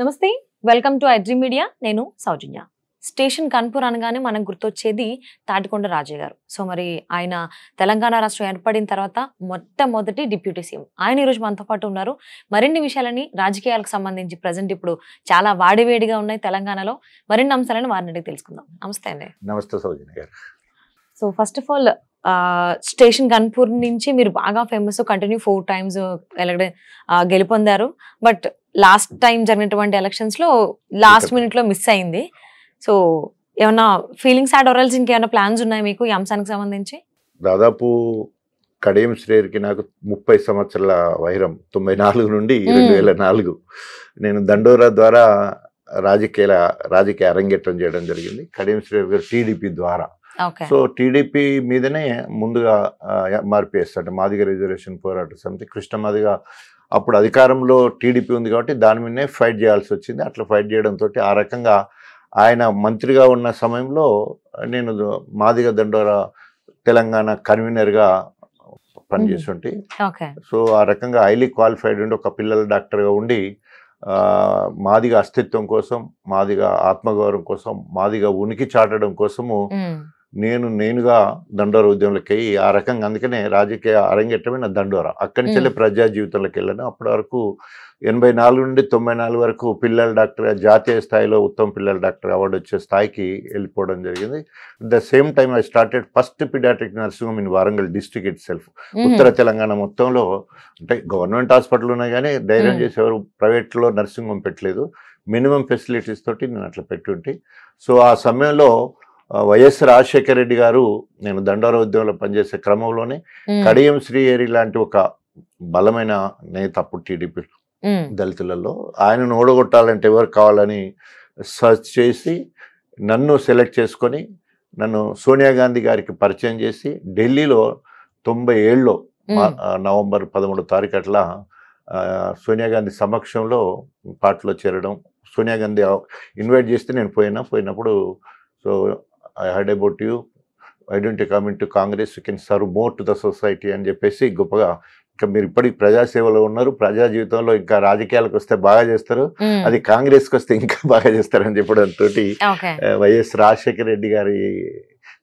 నమస్తే welcome to అడ్రి media నేను సౌజన్య station Kanpur అనగానే మనకు గుర్తొచ్చేది తాటికొండ రాజయ్య గారు సో మరి ఆయన తెలంగాణ రాష్ట్రం ఏర్పడిన తర్వాత మొట్టమొదటి డిప్యూటీ సీఎం ఆయన ఈరోజు మనతో పాటు ఉన్నారు మరిన్ని విషయాలని రాజకీయాలకు సంబంధించి ప్రజెంట్ ఇప్పుడు చాలా వాడివేడిగా ఉన్నాయి తెలంగాణలో మరిన్ని అంశాలను వారిని తెలుసుకుందాం నమస్తే అండి నమస్తే సౌజన్య గారు so first of all station Ghanpur నుంచి మీరు బాగా ఫేమస్ కంటిన్యూ ఫోర్ టైమ్స్ గెలుపొందారు బట్ లాస్ట్ టైం జరిగినటువంటి ఎలక్షన్స్ లో లాస్ట్ మినిట్ లో మిస్ అయింది సో ఏమైనా ఫీలింగ్స్ యాడ్ ఆర్ఎల్స్ ఇంకేమైనా ప్లాన్స్ ఉన్నాయి మీకు ఈ అంశానికి సంబంధించి దాదాపు కడేం శ్రేయర్కి నాకు ముప్పై సంవత్సరాల వైరం తొంభై నాలుగు నుండి hmm. రెండు వేల నాలుగు నేను దండోరా ద్వారా రాజకీయ రాజకీయ అరంగేట్రం చేయడం జరిగింది కడేం శ్రేయర్ గారు టీడీపీ ద్వారా సో టీడీపీ మీదనే ముందుగా ఎంఆర్పిఎస్ అంటే మాదిగ రిజర్వేషన్ పోరాట సమితి కృష్ణమాదిగా అప్పుడు అధికారంలో టీడీపీ ఉంది కాబట్టి దాని మీదనే ఫైట్ చేయాల్సి వచ్చింది అట్లా ఫైట్ చేయడంతో ఆ రకంగా ఆయన మంత్రిగా ఉన్న సమయంలో నేను మాదిగ దండోర తెలంగాణ కన్వీనర్గా పనిచేసి సో ఆ రకంగా హైలీ క్వాలిఫైడ్ ఉండి ఒక పిల్లల డాక్టర్గా ఉండి మాదిగా అస్తిత్వం కోసం మాదిగా ఆత్మగౌరవం కోసం మాదిగా ఉనికి చాటడం కోసము నేను నేనుగా దండోర ఉద్యమంలోకి ఆ రకంగా అందుకనే రాజకీయ అరంగేటమైన దండోర అక్కడి నుంచి ప్రజా జీవితంలోకి వెళ్ళాను అప్పటి వరకు ఎనభై నాలుగు నుండి తొంభై నాలుగు వరకు పిల్లల డాక్టర్ జాతీయ స్థాయిలో ఉత్తమ పిల్లల డాక్టర్ అవార్డు వచ్చే స్థాయికి వెళ్ళిపోవడం జరిగింది the same time I started first pediatric nursing home in Warangal district itself ఉత్తర తెలంగాణ మొత్తంలో అంటే గవర్నమెంట్ హాస్పిటల్ ఉన్నాయి కానీ ధైర్యం ఎవరు ప్రైవేట్లో నర్సింగ్ హోమ్ పెట్టలేదు మినిమం ఫెసిలిటీస్ తోటి నేను అట్లా పెట్టుంటే సో ఆ సమయంలో వైఎస్ రాజశేఖర రెడ్డి గారు నేను దండోర ఉద్యమంలో పనిచేసే క్రమంలోనే కడియం శ్రీహరి లాంటి ఒక బలమైన నేత అప్పుడు టీడీపీ దళితులలో ఆయనను ఓడగొట్టాలంటే ఎవరు కావాలని సర్చ్ చేసి నన్ను సెలెక్ట్ చేసుకొని నన్ను సోనియా గాంధీ గారికి పరిచయం చేసి ఢిల్లీలో తొంభై ఏళ్ళలో నవంబర్ పదమూడు తారీఖు అట్లా సోనియా గాంధీ సమక్షంలో పార్టీలో చేరడం సోనియా గాంధీ ఇన్వైట్ చేస్తే నేను పోయినా పోయినప్పుడు so I heard about you I don't in to Congress you can serve more to the society అని చెప్పేసి గొప్పగా ఇంకా మీరు ఇప్పటికి ప్రజాసేవలో ఉన్నారు ప్రజా జీవితంలో ఇంకా రాజకీయాలకు వస్తే బాగా చేస్తారు అది కాంగ్రెస్ కి వస్తే ఇంకా బాగా చేస్తారని చెప్పడంతో వైఎస్ రాజశేఖర రెడ్డి గారి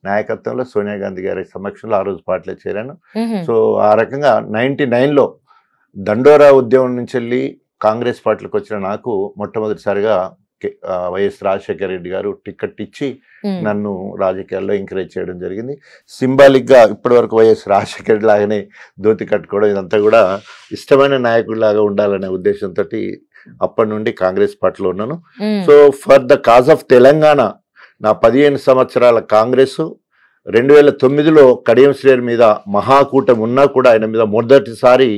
నాయకత్వంలో సోనియా గాంధీ గారి సమక్షంలో ఆ రోజు పార్టీలో చేరాను సో ఆ రకంగా నైన్టీ నైన్లో దండోరా ఉద్యమం నుంచి వెళ్ళి కాంగ్రెస్ పార్టీలకు వచ్చిన నాకు మొట్టమొదటిసారిగా వైఎస్ రాజశేఖర రెడ్డి గారు టికెట్ ఇచ్చి నన్ను రాజకీయాల్లో ఎంకరేజ్ చేయడం జరిగింది గా ఇప్పటి వరకు వైఎస్ రాజశేఖర రెడ్డి లాగానే ధోతి కట్టుకోవడం ఇదంతా కూడా ఇష్టమైన నాయకుడిలాగా ఉండాలనే ఉద్దేశంతో అప్పటి నుండి కాంగ్రెస్ పార్టీలో ఉన్నాను so for the cause of Telangana నా పదిహేను సంవత్సరాల కాంగ్రెస్ రెండు వేల తొమ్మిదిలో కడియం శ్రేణి మీద మహాకూటమి ఉన్నా కూడా ఆయన మీద మొదటిసారి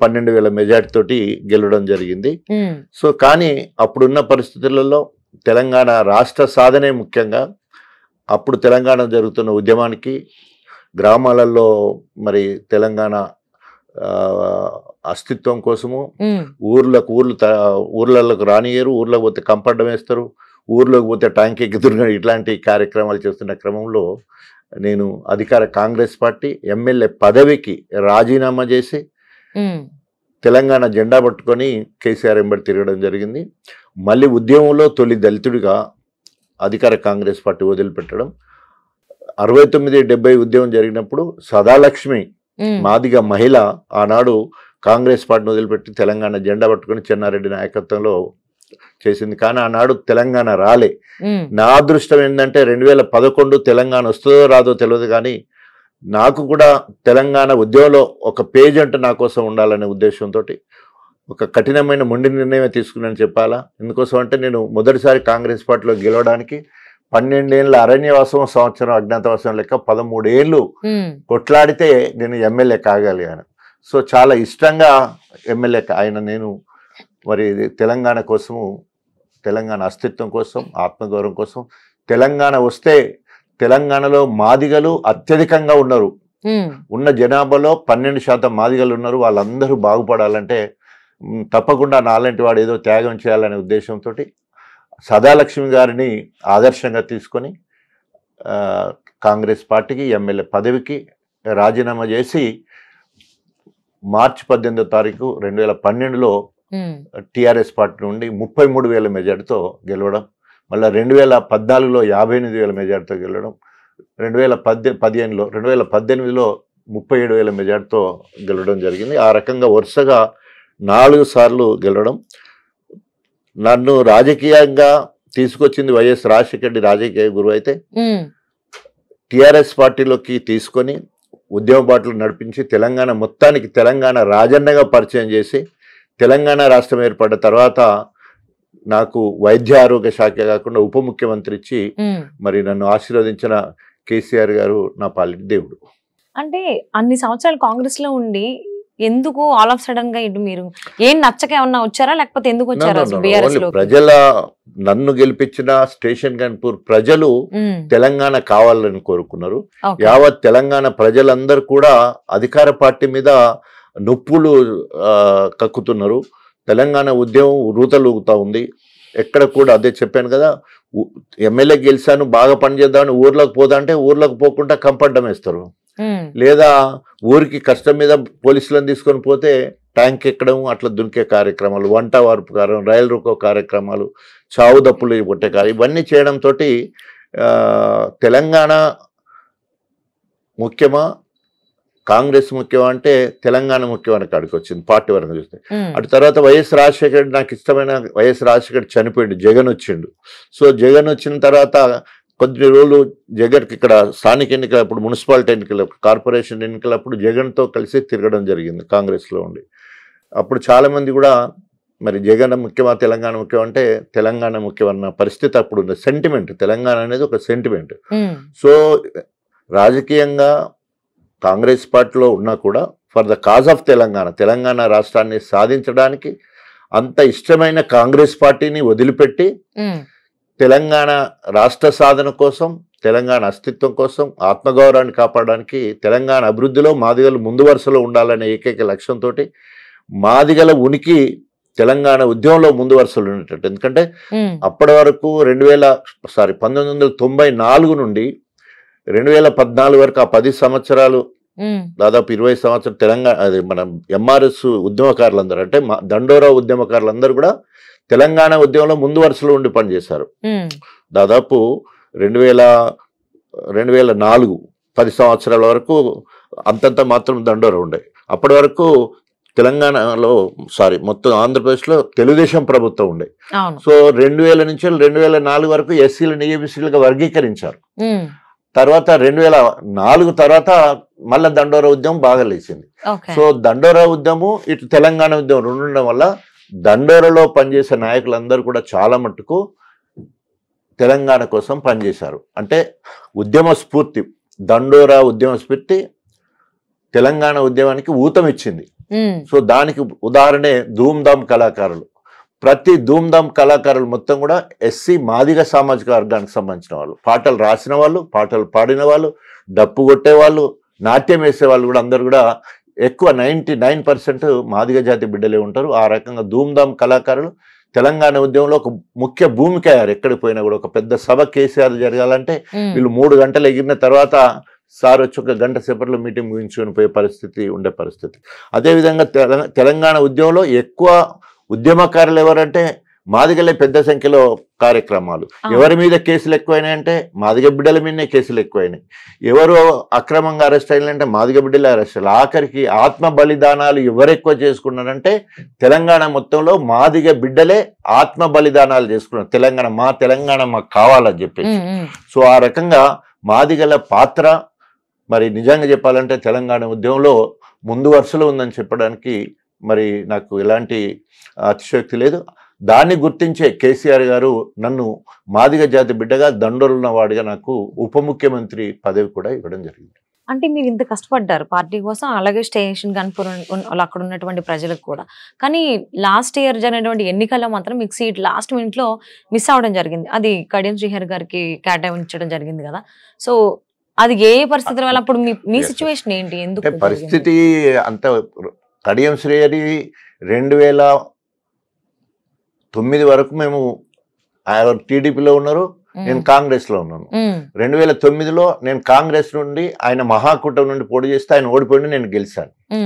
పన్నెండు వేల మెజార్టీతోటి గెలవడం జరిగింది సో కానీ అప్పుడున్న పరిస్థితులలో తెలంగాణ రాష్ట్ర సాధనే ముఖ్యంగా అప్పుడు తెలంగాణ జరుగుతున్న ఉద్యమానికి గ్రామాలలో మరి తెలంగాణ అస్తిత్వం కోసము ఊర్లకు ఊర్లు ఊర్లలోకి రానియరు ఊర్లోకి పోతే కంపడ్డం వేస్తారు ఊర్లోకి పోతే ట్యాంక్ ఎగ్గుతున్నారు ఇట్లాంటి కార్యక్రమాలు చేస్తున్న క్రమంలో నేను అధికార కాంగ్రెస్ పార్టీ ఎమ్మెల్యే పదవికి రాజీనామా చేసి తెలంగాణ జెండా పట్టుకొని కేసీఆర్ ఎంబడి తిరగడం జరిగింది మళ్ళీ ఉద్యమంలో తొలి దళితుడిగా అధికార కాంగ్రెస్ పార్టీ వదిలిపెట్టడం అరవై తొమ్మిది డెబ్బై ఉద్యమం జరిగినప్పుడు సదాలక్ష్మి మాదిగ మహిళ ఆనాడు కాంగ్రెస్ పార్టీని వదిలిపెట్టి తెలంగాణ జెండా పట్టుకుని చెన్నారెడ్డి నాయకత్వంలో చేసింది కానీ ఆనాడు తెలంగాణ రాలే నా అదృష్టం ఏంటంటే రెండు వేల పదకొండు తెలంగాణ వస్తుందో రాదో తెలియదు కానీ నాకు కూడా తెలంగాణ ఉద్యోగంలో ఒక పేజ్ అంటే నా కోసం ఉండాలనే ఉద్దేశంతో ఒక కఠినమైన మొండి నిర్ణయం తీసుకున్నాను చెప్పాలా ఎందుకోసం అంటే నేను మొదటిసారి కాంగ్రెస్ పార్టీలో గెలవడానికి పన్నెండేళ్ళ అరణ్యవాసం సంవత్సరం అజ్ఞాతవాసం లెక్క పదమూడేళ్ళు కొట్లాడితే నేను ఎమ్మెల్యే కాగలిగాను సో చాలా ఇష్టంగా ఎమ్మెల్యే ఆయన నేను మరి తెలంగాణ కోసము తెలంగాణ అస్తిత్వం కోసం ఆత్మగౌరవం కోసం తెలంగాణ వస్తే తెలంగాణలో మాదిగలు అత్యధికంగా ఉన్నారు ఉన్న జనాభాలో పన్నెండు శాతం మాదిగలు ఉన్నారు వాళ్ళందరూ బాగుపడాలంటే తప్పకుండా నాలంటి వాడు ఏదో త్యాగం చేయాలనే ఉద్దేశంతో సదాలక్ష్మి గారిని ఆదర్శంగా తీసుకొని కాంగ్రెస్ పార్టీకి ఎమ్మెల్యే పదవికి రాజీనామా చేసి మార్చి పద్దెనిమిదో తారీఖు రెండు వేల పన్నెండులో టిఆర్ఎస్ పార్టీ నుండి ముప్పై మూడు వేల మెజార్టీతో గెలవడం మళ్ళీ రెండు వేల పద్నాలుగులో యాభై ఎనిమిది వేల మెజార్టీతో గెలవడం రెండు వేల పద్దె పదిహేనులో రెండు వేల పద్దెనిమిదిలో ముప్పై ఏడు వేల మెజార్టీతో గెలవడం జరిగింది ఆ రకంగా వరుసగా నాలుగు సార్లు గెలవడం నన్ను రాజకీయంగా తీసుకొచ్చింది వైఎస్ రాజశేఖర రెడ్డి రాజకీయ గురువు అయితే టిఆర్ఎస్ పార్టీలోకి తీసుకొని ఉద్యమ పార్టీలు నడిపించి తెలంగాణ మొత్తానికి తెలంగాణ రాజన్నగా పరిచయం చేసి తెలంగాణ రాష్ట్రం ఏర్పడిన తర్వాత నాకు వైద్య ఆరోగ్య శాఖ కాకుండా ఉప ముఖ్యమంత్రి ఇచ్చి మరి నన్ను ఆశీర్వదించిన కేసీఆర్ గారు నా పాలి దేవుడు అంటే అన్ని సంవత్సరాలు కాంగ్రెస్ లో ఉండి ఎందుకు ఆల్ ఆఫ్ సడన్ గా ఇటు మీరు ఏం నచ్చక ఏమన్నా వచ్చారా లేకపోతే ఎందుకు వచ్చారా ప్రజల నన్ను గెలిపించిన స్టేషన్ గన్పూర్ ప్రజలు తెలంగాణ కావాలని కోరుకున్నారు యావత్ తెలంగాణ ప్రజలందరూ కూడా అధికార పార్టీ మీద నొప్పులు కక్కుతున్నారు తెలంగాణ ఉద్యమం రూతలూగుతూ ఉంది ఎక్కడ కూడా అదే చెప్పాను కదా ఎమ్మెల్యే గెలిచాను బాగా పనిచేద్దామని ఊర్లోకి పోదా అంటే ఊర్లోకి పోకుండా కంపడ్డం వేస్తారు లేదా ఊరికి కష్టం మీద పోలీసులను తీసుకొని పోతే ట్యాంక్ ఎక్కడం అట్లా దునికే కార్యక్రమాలు వంట వార్పు కార్యక్రమం రైలు రోకో కార్యక్రమాలు చావు దప్పులు కొట్టే కార్యం ఇవన్నీ చేయడంతో తెలంగాణ ముఖ్యమా కాంగ్రెస్ ముఖ్యం అంటే తెలంగాణ ముఖ్యం అని కాడికి వచ్చింది పార్టీ వరకు చూస్తే అటు తర్వాత వైఎస్ రాజశేఖర రెడ్డి నాకు ఇష్టమైన వైఎస్ రాజశేఖర చనిపోయిండు జగన్ వచ్చిండు సో జగన్ వచ్చిన తర్వాత కొద్ది రోజులు జగన్కి ఇక్కడ స్థానిక ఎన్నికల అప్పుడు మున్సిపాలిటీ ఎన్నికల కార్పొరేషన్ ఎన్నికలప్పుడు జగన్తో కలిసి తిరగడం జరిగింది కాంగ్రెస్లో ఉండి అప్పుడు చాలామంది కూడా మరి జగన్ ముఖ్యమా తెలంగాణ ముఖ్యం అంటే తెలంగాణ అన్న పరిస్థితి అప్పుడు ఉంది సెంటిమెంట్ తెలంగాణ అనేది ఒక సెంటిమెంట్ సో రాజకీయంగా కాంగ్రెస్ పార్టీలో ఉన్నా కూడా for the cause of Telangana Telangana రాష్ట్రాన్ని సాధించడానికి అంత ఇష్టమైన కాంగ్రెస్ పార్టీని వదిలిపెట్టి తెలంగాణ రాష్ట్ర సాధన కోసం తెలంగాణ అస్తిత్వం కోసం ఆత్మగౌరవాన్ని కాపాడడానికి తెలంగాణ అభివృద్ధిలో మాదిగలు ముందు వరుసలో ఉండాలనే ఏకైక లక్ష్యంతో మాదిగల ఉనికి తెలంగాణ ఉద్యమంలో ముందు వరుసలు ఉండేటట్టు ఎందుకంటే అప్పటి వరకు రెండు వేల సారీ పంతొమ్మిది వందల తొంభై నాలుగు నుండి రెండు వేల పద్నాలుగు వరకు ఆ పది సంవత్సరాలు దాదాపు ఇరవై సంవత్సరం తెలంగాణ అది మన ఎంఆర్ఎస్ ఉద్యమకారులందరూ అంటే దండోరా ఉద్యమకారులందరూ కూడా తెలంగాణ ఉద్యమంలో ముందు వరుసలో ఉండి పనిచేశారు దాదాపు రెండు వేల రెండు వేల నాలుగు పది సంవత్సరాల వరకు అంతంత మాత్రం దండోరా ఉండే అప్పటి వరకు తెలంగాణలో సారీ మొత్తం ఆంధ్రప్రదేశ్లో తెలుగుదేశం ప్రభుత్వం ఉండే సో రెండు వేల నుంచి రెండు వేల నాలుగు వరకు ఎస్సీలు ఏబీసీలుగా వర్గీకరించారు తర్వాత రెండు వేల నాలుగు తర్వాత మళ్ళీ దండోరా ఉద్యమం బాగా లేచింది సో దండోరా ఉద్యమం ఇటు తెలంగాణ ఉద్యమం రెండు ఉండడం వల్ల దండోరలో పనిచేసే నాయకులందరూ కూడా చాలా మట్టుకు తెలంగాణ కోసం పనిచేశారు అంటే ఉద్యమ స్ఫూర్తి దండోరా ఉద్యమ స్ఫూర్తి తెలంగాణ ఉద్యమానికి ఊతం ఇచ్చింది సో దానికి ఉదాహరణే ధూమ్ధామ్ కళాకారులు ప్రతి ధూమ్ధామ్ కళాకారులు మొత్తం కూడా ఎస్సీ మాదిగ సామాజిక వర్గానికి సంబంధించిన వాళ్ళు పాటలు రాసిన వాళ్ళు పాటలు పాడిన వాళ్ళు డప్పు కొట్టేవాళ్ళు నాట్యం వేసేవాళ్ళు కూడా అందరు కూడా ఎక్కువ నైంటీ నైన్ పర్సెంట్ మాదిగ జాతి బిడ్డలే ఉంటారు ఆ రకంగా ధూమ్ధామ్ కళాకారులు తెలంగాణ ఉద్యమంలో ఒక ముఖ్య భూమిక అయ్యారు ఎక్కడికి పోయినా కూడా ఒక పెద్ద సభ కేసీఆర్ జరగాలంటే వీళ్ళు మూడు గంటలు ఎగిరిన తర్వాత సార్ వచ్చి ఒక గంట సేపట్లో మీటింగ్ ముగించుకొని పోయే పరిస్థితి ఉండే పరిస్థితి అదేవిధంగా తెలంగాణ ఉద్యమంలో ఎక్కువ ఉద్యమకారులు ఎవరంటే మాదిగలే పెద్ద సంఖ్యలో కార్యక్రమాలు ఎవరి మీద కేసులు ఎక్కువైనాయంటే మాదిగ బిడ్డల మీదనే కేసులు ఎక్కువైనాయి ఎవరు అక్రమంగా అరెస్ట్ అయినాయంటే మాదిగ బిడ్డలే అరెస్ట్ అయ్యారు ఆఖరికి ఆత్మ బలిదానాలు ఎవరు ఎక్కువ చేసుకున్నారంటే తెలంగాణ మొత్తంలో మాదిగ బిడ్డలే ఆత్మ బలిదానాలు చేసుకున్నారు తెలంగాణ మా తెలంగాణ మాకు కావాలని చెప్పేసి సో ఆ రకంగా మాదిగల పాత్ర మరి నిజంగా చెప్పాలంటే తెలంగాణ ఉద్యమంలో ముందు వరుసలో ఉందని చెప్పడానికి మరి నాకు ఎలాంటి అతిశయోక్తి లేదు దాన్ని గుర్తించే కేసీఆర్ గారు నన్ను మాదిగ జాతి బిడ్డగా వాడిగా నాకు ఉప ముఖ్యమంత్రి పదవి కూడా ఇవ్వడం జరిగింది అంటే మీరు ఇంత కష్టపడ్డారు పార్టీ కోసం అలాగే స్టేషన్ కనుపూర్ అక్కడ ఉన్నటువంటి ప్రజలకు కూడా కానీ లాస్ట్ ఇయర్ జరిగినటువంటి ఎన్నికల్లో మాత్రం మీకు సీట్ లాస్ట్ మినిట్లో మిస్ అవడం జరిగింది అది కడియం శ్రీహర్ గారికి కేటాయించడం జరిగింది కదా సో అది ఏ పరిస్థితుల వల్ల అప్పుడు మీ సిచ్యువేషన్ ఏంటి ఎందుకు పరిస్థితి అంత కడియం శ్రేయరి రెండు వేల తొమ్మిది వరకు మేము ఆయన టీడీపీలో ఉన్నారు నేను కాంగ్రెస్లో ఉన్నాను రెండు వేల తొమ్మిదిలో నేను కాంగ్రెస్ నుండి ఆయన మహాకూటమి నుండి పోటీ చేస్తే ఆయన ఓడిపోయి నేను గెలిచాను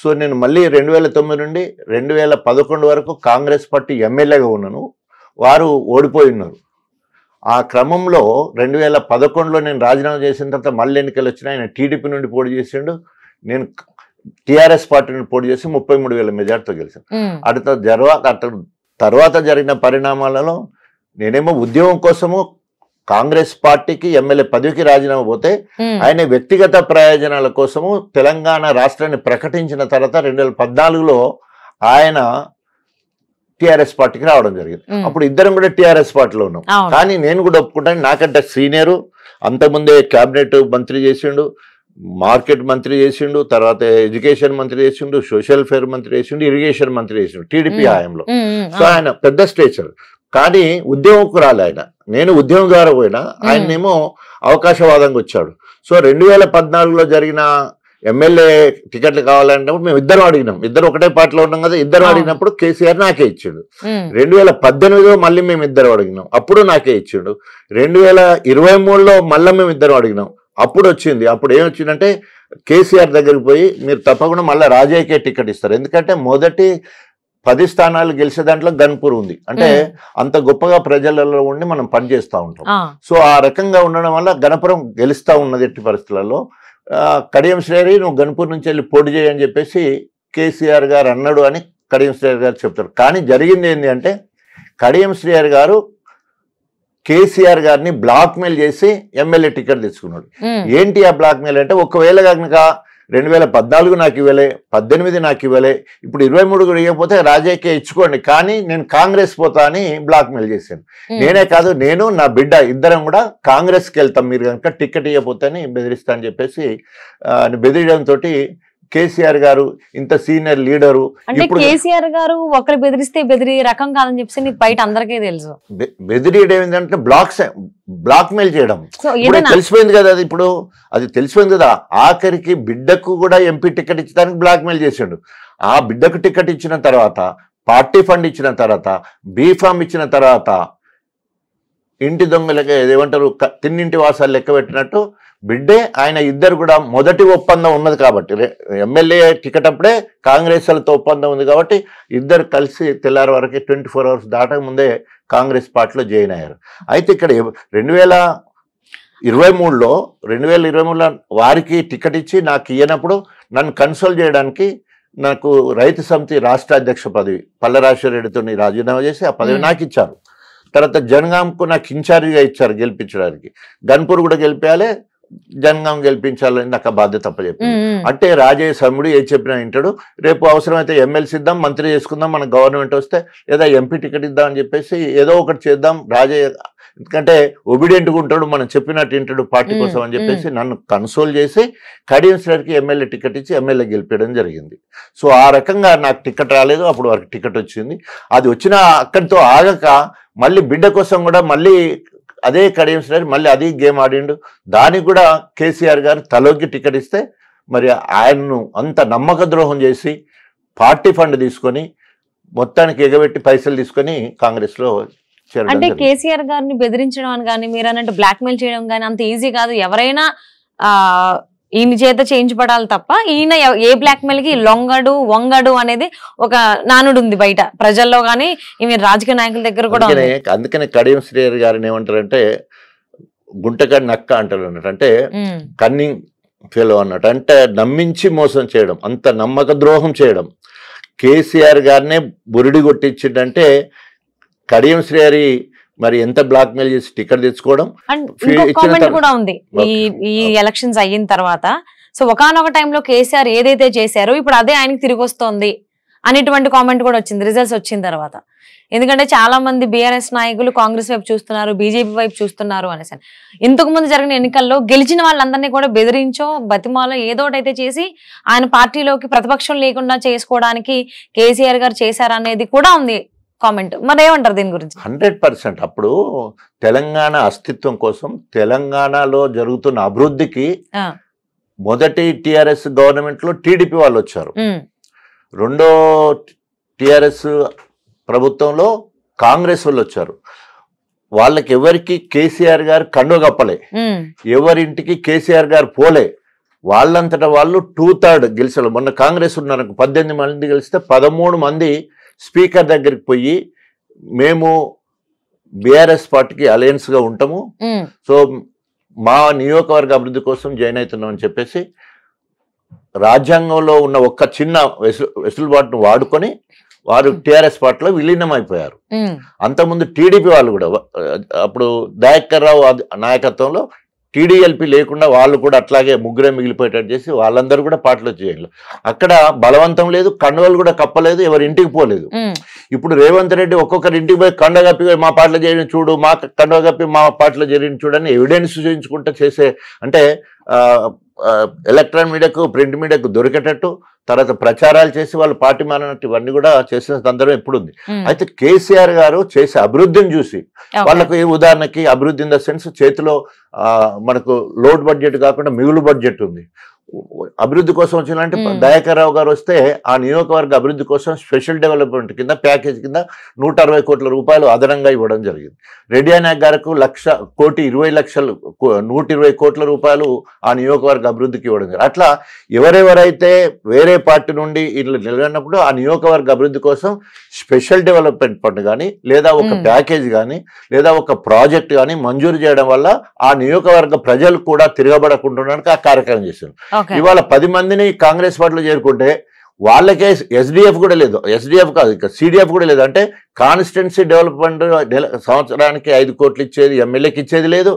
సో నేను మళ్ళీ రెండు వేల తొమ్మిది నుండి రెండు వేల పదకొండు వరకు కాంగ్రెస్ పార్టీ ఎమ్మెల్యేగా ఉన్నాను వారు ఓడిపోయి ఉన్నారు ఆ క్రమంలో రెండు వేల పదకొండులో నేను రాజీనామా చేసిన తర్వాత మళ్ళీ ఎన్నికలు వచ్చిన ఆయన టీడీపీ నుండి పోటీ చేసిండు నేను టిఆర్ఎస్ పార్టీని పోటీ చేసి ముప్పై మూడు వేల మెజార్టీతో గెలిచాను అటు తర్వాత అటు తర్వాత జరిగిన పరిణామాలలో నేనేమో ఉద్యోగం కోసము కాంగ్రెస్ పార్టీకి ఎమ్మెల్యే పదవికి రాజీనామా పోతే ఆయన వ్యక్తిగత ప్రయోజనాల కోసము తెలంగాణ రాష్ట్రాన్ని ప్రకటించిన తర్వాత రెండు వేల పద్నాలుగులో ఆయన టిఆర్ఎస్ పార్టీకి రావడం జరిగింది అప్పుడు ఇద్దరం కూడా టిఆర్ఎస్ పార్టీలో ఉన్నాం కానీ నేను కూడా ఒప్పుకుంటాను నాకంటే సీనియరు అంతకుముందే క్యాబినెట్ మంత్రి చేసిండు మార్కెట్ మంత్రి చేసిండు తర్వాత ఎడ్యుకేషన్ మంత్రి చేసిండు సోషల్ ఫేర్ మంత్రి చేసిండు ఇరిగేషన్ మంత్రి చేసిండు టీడీపీ హయాంలో సో ఆయన పెద్ద స్టేచర్ కానీ ఉద్యమకురాలు ఆయన నేను ఉద్యమం ద్వారా పోయినా ఏమో అవకాశవాదంగా వచ్చాడు సో రెండు వేల పద్నాలుగులో జరిగిన ఎమ్మెల్యే టికెట్లు కావాలంటే మేము ఇద్దరం అడిగినాం ఇద్దరు ఒకటే పార్టీలో ఉన్నాం కదా ఇద్దరు అడిగినప్పుడు కేసీఆర్ నాకే ఇచ్చిండు రెండు వేల పద్దెనిమిదిలో మళ్ళీ మేము ఇద్దరు అడిగినాం అప్పుడు నాకే ఇచ్చిండు రెండు వేల ఇరవై మూడులో మళ్ళీ మేము ఇద్దరు అడిగినాం అప్పుడు వచ్చింది అప్పుడు ఏమొచ్చిందంటే కేసీఆర్ దగ్గరికి పోయి మీరు తప్పకుండా మళ్ళీ రాజయ్యకే టికెట్ ఇస్తారు ఎందుకంటే మొదటి పది స్థానాలు గెలిచే దాంట్లో గన్పూర్ ఉంది అంటే అంత గొప్పగా ప్రజలలో ఉండి మనం పనిచేస్తూ ఉంటాం సో ఆ రకంగా ఉండడం వల్ల గణపురం గెలుస్తూ ఉన్నది ఎట్టి పరిస్థితులలో కడియం శ్రేరి నువ్వు గణపూర్ నుంచి వెళ్ళి పోటీ చేయని చెప్పేసి కేసీఆర్ గారు అన్నాడు అని కడియం శ్రేయర్ గారు చెప్తారు కానీ జరిగింది ఏంటి అంటే కడియం శ్రేయర్ గారు కేసీఆర్ గారిని బ్లాక్ మెయిల్ చేసి ఎమ్మెల్యే టికెట్ తెచ్చుకున్నాడు hmm. ఏంటి ఆ బ్లాక్ మెయిల్ అంటే ఒకవేళ కనుక రెండు వేల పద్నాలుగు నాకు ఇవ్వలే పద్దెనిమిది నాకు ఇవ్వలే ఇప్పుడు ఇరవై మూడు కూడా ఇవ్వకపోతే రాజకీయ ఇచ్చుకోండి కానీ నేను కాంగ్రెస్ పోతా అని బ్లాక్మెయిల్ చేశాను hmm. నేనే కాదు నేను నా బిడ్డ ఇద్దరం కూడా కాంగ్రెస్కి వెళ్తాం మీరు కనుక టికెట్ ఇవ్వకపోతే అని బెదిరిస్తా అని చెప్పేసి బెదిరించడంతో కేసీఆర్ గారు ఇంత సీనియర్ లీడరు కేసీఆర్ గారు ఒకరు బెదిరిస్తే బెదిరి రకం కాదని చెప్పి బయట అందరికీ తెలుసు బెదిరియడం ఏంటంటే బ్లాక్స్ బ్లాక్ మెయిల్ చేయడం తెలిసిపోయింది కదా అది ఇప్పుడు అది తెలిసిపోయింది కదా ఆఖరికి బిడ్డకు కూడా ఎంపీ టికెట్ ఇచ్చడానికి బ్లాక్ మెయిల్ చేసాడు ఆ బిడ్డకు టికెట్ ఇచ్చిన తర్వాత పార్టీ ఫండ్ ఇచ్చిన తర్వాత బీఫామ్ ఇచ్చిన తర్వాత ఇంటి దొంగలకి ఏమంటారు తిన్నింటి వాసాలు లెక్క పెట్టినట్టు బిడ్డే ఆయన ఇద్దరు కూడా మొదటి ఒప్పందం ఉన్నది కాబట్టి ఎమ్మెల్యే టికెట్ అప్పుడే కాంగ్రెస్ వాళ్ళతో ఒప్పందం ఉంది కాబట్టి ఇద్దరు కలిసి తెల్లారి వరకు ట్వంటీ ఫోర్ అవర్స్ దాటక ముందే కాంగ్రెస్ పార్టీలో జాయిన్ అయ్యారు అయితే ఇక్కడ రెండు వేల ఇరవై మూడులో రెండు వేల ఇరవై మూడులో వారికి టికెట్ ఇచ్చి నాకు ఇయ్యనప్పుడు నన్ను కన్సోల్ చేయడానికి నాకు రైతు సమితి రాష్ట్ర అధ్యక్ష పదవి పల్లరాజశేఖరరెడ్డితో రాజీనామా చేసి ఆ పదవి నాకు ఇచ్చారు తర్వాత జనగాంకు నాకు ఇన్ఛార్జిగా ఇచ్చారు గెలిపించడానికి గన్పూర్ కూడా గెలిపేయాలి జనంగా గెలిపించాలని నాకు బాధ్యత అప్పచెప్పింది అంటే రాజయ్య రాజేశ్వరుడు ఏం చెప్పినా వింటాడు రేపు అవసరమైతే ఎమ్మెల్సీ ఇద్దాం మంత్రి చేసుకుందాం మన గవర్నమెంట్ వస్తే లేదా ఎంపీ టికెట్ ఇద్దాం అని చెప్పేసి ఏదో ఒకటి చేద్దాం రాజయ్య ఎందుకంటే ఒబిడియంట్గా ఉంటాడు మనం చెప్పినట్టు వింటాడు పార్టీ కోసం అని చెప్పేసి నన్ను కన్సోల్ చేసి సార్కి ఎమ్మెల్యే టికెట్ ఇచ్చి ఎమ్మెల్యే గెలిపించడం జరిగింది సో ఆ రకంగా నాకు టికెట్ రాలేదు అప్పుడు వారికి టికెట్ వచ్చింది అది వచ్చిన అక్కడితో ఆగక మళ్ళీ బిడ్డ కోసం కూడా మళ్ళీ అదే కడియం మళ్ళీ అది గేమ్ ఆడిండు దానికి కూడా కేసీఆర్ గారు తలోకి టికెట్ ఇస్తే మరి ఆయన్ను అంత నమ్మక ద్రోహం చేసి పార్టీ ఫండ్ తీసుకొని మొత్తానికి ఎగబెట్టి పైసలు తీసుకొని కాంగ్రెస్ లో అంటే కేసీఆర్ గారిని బెదిరించడం అని కానీ మీరు అన్నట్టు బ్లాక్మెయిల్ చేయడం కానీ అంత ఈజీ కాదు ఎవరైనా ఈయన చేత చేయించబడాలి తప్ప ఈయన ఏ బ్లాక్ మెయిల్ కి లొంగడు వంగడు అనేది ఒక నానుడు ఉంది బయట ప్రజల్లో కానీ ఈమె రాజకీయ నాయకుల దగ్గర కూడా అందుకనే కడియం శ్రీయర్ గారిని ఏమంటారంటే గుంటకాడి నక్క అంటారు అన్నట్టు అంటే కన్నింగ్ ఫెలో అన్నట్టు అంటే నమ్మించి మోసం చేయడం అంత నమ్మక ద్రోహం చేయడం కేసీఆర్ గారినే బురిడి కొట్టించిందంటే కడియం శ్రీహరి మరి ఎంత బ్లాక్ మెయిల్ చేసి టికెట్ తెచ్చుకోవడం కూడా ఉంది ఈ ఎలక్షన్స్ అయిన తర్వాత సో ఒకనొక టైంలో కేసీఆర్ ఏదైతే చేశారో ఇప్పుడు అదే ఆయనకి తిరిగి వస్తోంది అనేటువంటి కామెంట్ కూడా వచ్చింది రిజల్ట్స్ వచ్చిన తర్వాత ఎందుకంటే చాలా మంది బీఆర్ఎస్ నాయకులు కాంగ్రెస్ వైపు చూస్తున్నారు బీజేపీ వైపు చూస్తున్నారు అనేసి ఇంతకు ముందు జరిగిన ఎన్నికల్లో గెలిచిన వాళ్ళందరినీ కూడా బెదిరించో బతిమాలో ఏదోటైతే చేసి ఆయన పార్టీలోకి ప్రతిపక్షం లేకుండా చేసుకోవడానికి కేసీఆర్ గారు చేశారనేది కూడా ఉంది కామెంట్ మరి ఏమంటారు దీని గురించి హండ్రెడ్ పర్సెంట్ అప్పుడు తెలంగాణ అస్తిత్వం కోసం తెలంగాణలో జరుగుతున్న అభివృద్ధికి మొదటి టిఆర్ఎస్ గవర్నమెంట్ లో టీడీపీ వాళ్ళు వచ్చారు రెండో టిఆర్ఎస్ ప్రభుత్వంలో కాంగ్రెస్ వాళ్ళు వచ్చారు వాళ్ళకి ఎవరికి కేసీఆర్ గారు కండు కప్పలే ఎవరింటికి కేసీఆర్ గారు పోలే వాళ్ళంతటా వాళ్ళు టూ థర్డ్ గెలిచారు మొన్న కాంగ్రెస్ ఉన్నారు పద్దెనిమిది మంది గెలిస్తే పదమూడు మంది స్పీకర్ దగ్గరికి పోయి మేము బీఆర్ఎస్ పార్టీకి అలయన్స్గా ఉంటాము సో మా నియోజకవర్గ అభివృద్ధి కోసం జాయిన్ అవుతున్నాం అని చెప్పేసి రాజ్యాంగంలో ఉన్న ఒక్క చిన్న వెసు వెసులుబాటును వాడుకొని వారు టిఆర్ఎస్ పార్టీలో విలీనం అయిపోయారు అంతకుముందు టీడీపీ వాళ్ళు కూడా అప్పుడు దయాకర్ రావు నాయకత్వంలో టీడీఎల్పీ లేకుండా వాళ్ళు కూడా అట్లాగే ముగ్గురే మిగిలిపోయేటట్టు చేసి వాళ్ళందరూ కూడా పాటలు చేయలేదు అక్కడ బలవంతం లేదు కన్నువలు కూడా కప్పలేదు ఎవరి ఇంటికి పోలేదు ఇప్పుడు రేవంత్ రెడ్డి ఒక్కొక్కరి ఇంటికి పోయి కండగప్పి మా పాటలు చేయని చూడు మా కండగప్పి మా పాటలు జరిగిన చూడని ఎవిడెన్స్ చూపించుకుంటూ చేసే అంటే ఎలక్ట్రాన్ మీడియాకు ప్రింట్ మీడియాకు దొరికేటట్టు తర్వాత ప్రచారాలు చేసి వాళ్ళు పార్టీ మారినట్టు ఇవన్నీ కూడా చేసిన సందర్భం ఎప్పుడు ఉంది అయితే కేసీఆర్ గారు చేసే అభివృద్ధిని చూసి వాళ్ళకు ఏ ఉదాహరణకి అభివృద్ధి ఇన్ ద సెన్స్ చేతిలో మనకు లోడ్ బడ్జెట్ కాకుండా మిగులు బడ్జెట్ ఉంది అభివృద్ధి కోసం వచ్చిన అంటే దయాకర్రావు గారు వస్తే ఆ నియోజకవర్గ అభివృద్ధి కోసం స్పెషల్ డెవలప్మెంట్ కింద ప్యాకేజ్ కింద నూట కోట్ల రూపాయలు అదనంగా ఇవ్వడం జరిగింది రెడ్డి అనే గారికి లక్ష కోటి ఇరవై లక్షలు నూట కోట్ల రూపాయలు ఆ నియోజకవర్గ అభివృద్ధికి ఇవ్వడం జరిగింది అట్లా ఎవరెవరైతే వేరే పార్టీ నుండి ఇట్లా నిలబడినప్పుడు ఆ నియోజకవర్గ అభివృద్ధి కోసం స్పెషల్ డెవలప్మెంట్ ఫండ్ కానీ లేదా ఒక ప్యాకేజ్ కానీ లేదా ఒక ప్రాజెక్ట్ కానీ మంజూరు చేయడం వల్ల ఆ నియోజకవర్గ ప్రజలు కూడా తిరగబడకుండా ఆ కార్యక్రమం చేశారు ఇవాళ పది మందిని కాంగ్రెస్ పార్టీలో చేరుకుంటే వాళ్ళకే ఎస్డిఎఫ్ కూడా లేదు ఎస్డిఎఫ్ కాదు ఇంకా సిడిఎఫ్ కూడా లేదు అంటే కాన్స్టిట్యున్సీ డెవలప్మెంట్ సంవత్సరానికి ఐదు కోట్లు ఇచ్చేది ఎమ్మెల్యేకి ఇచ్చేది లేదు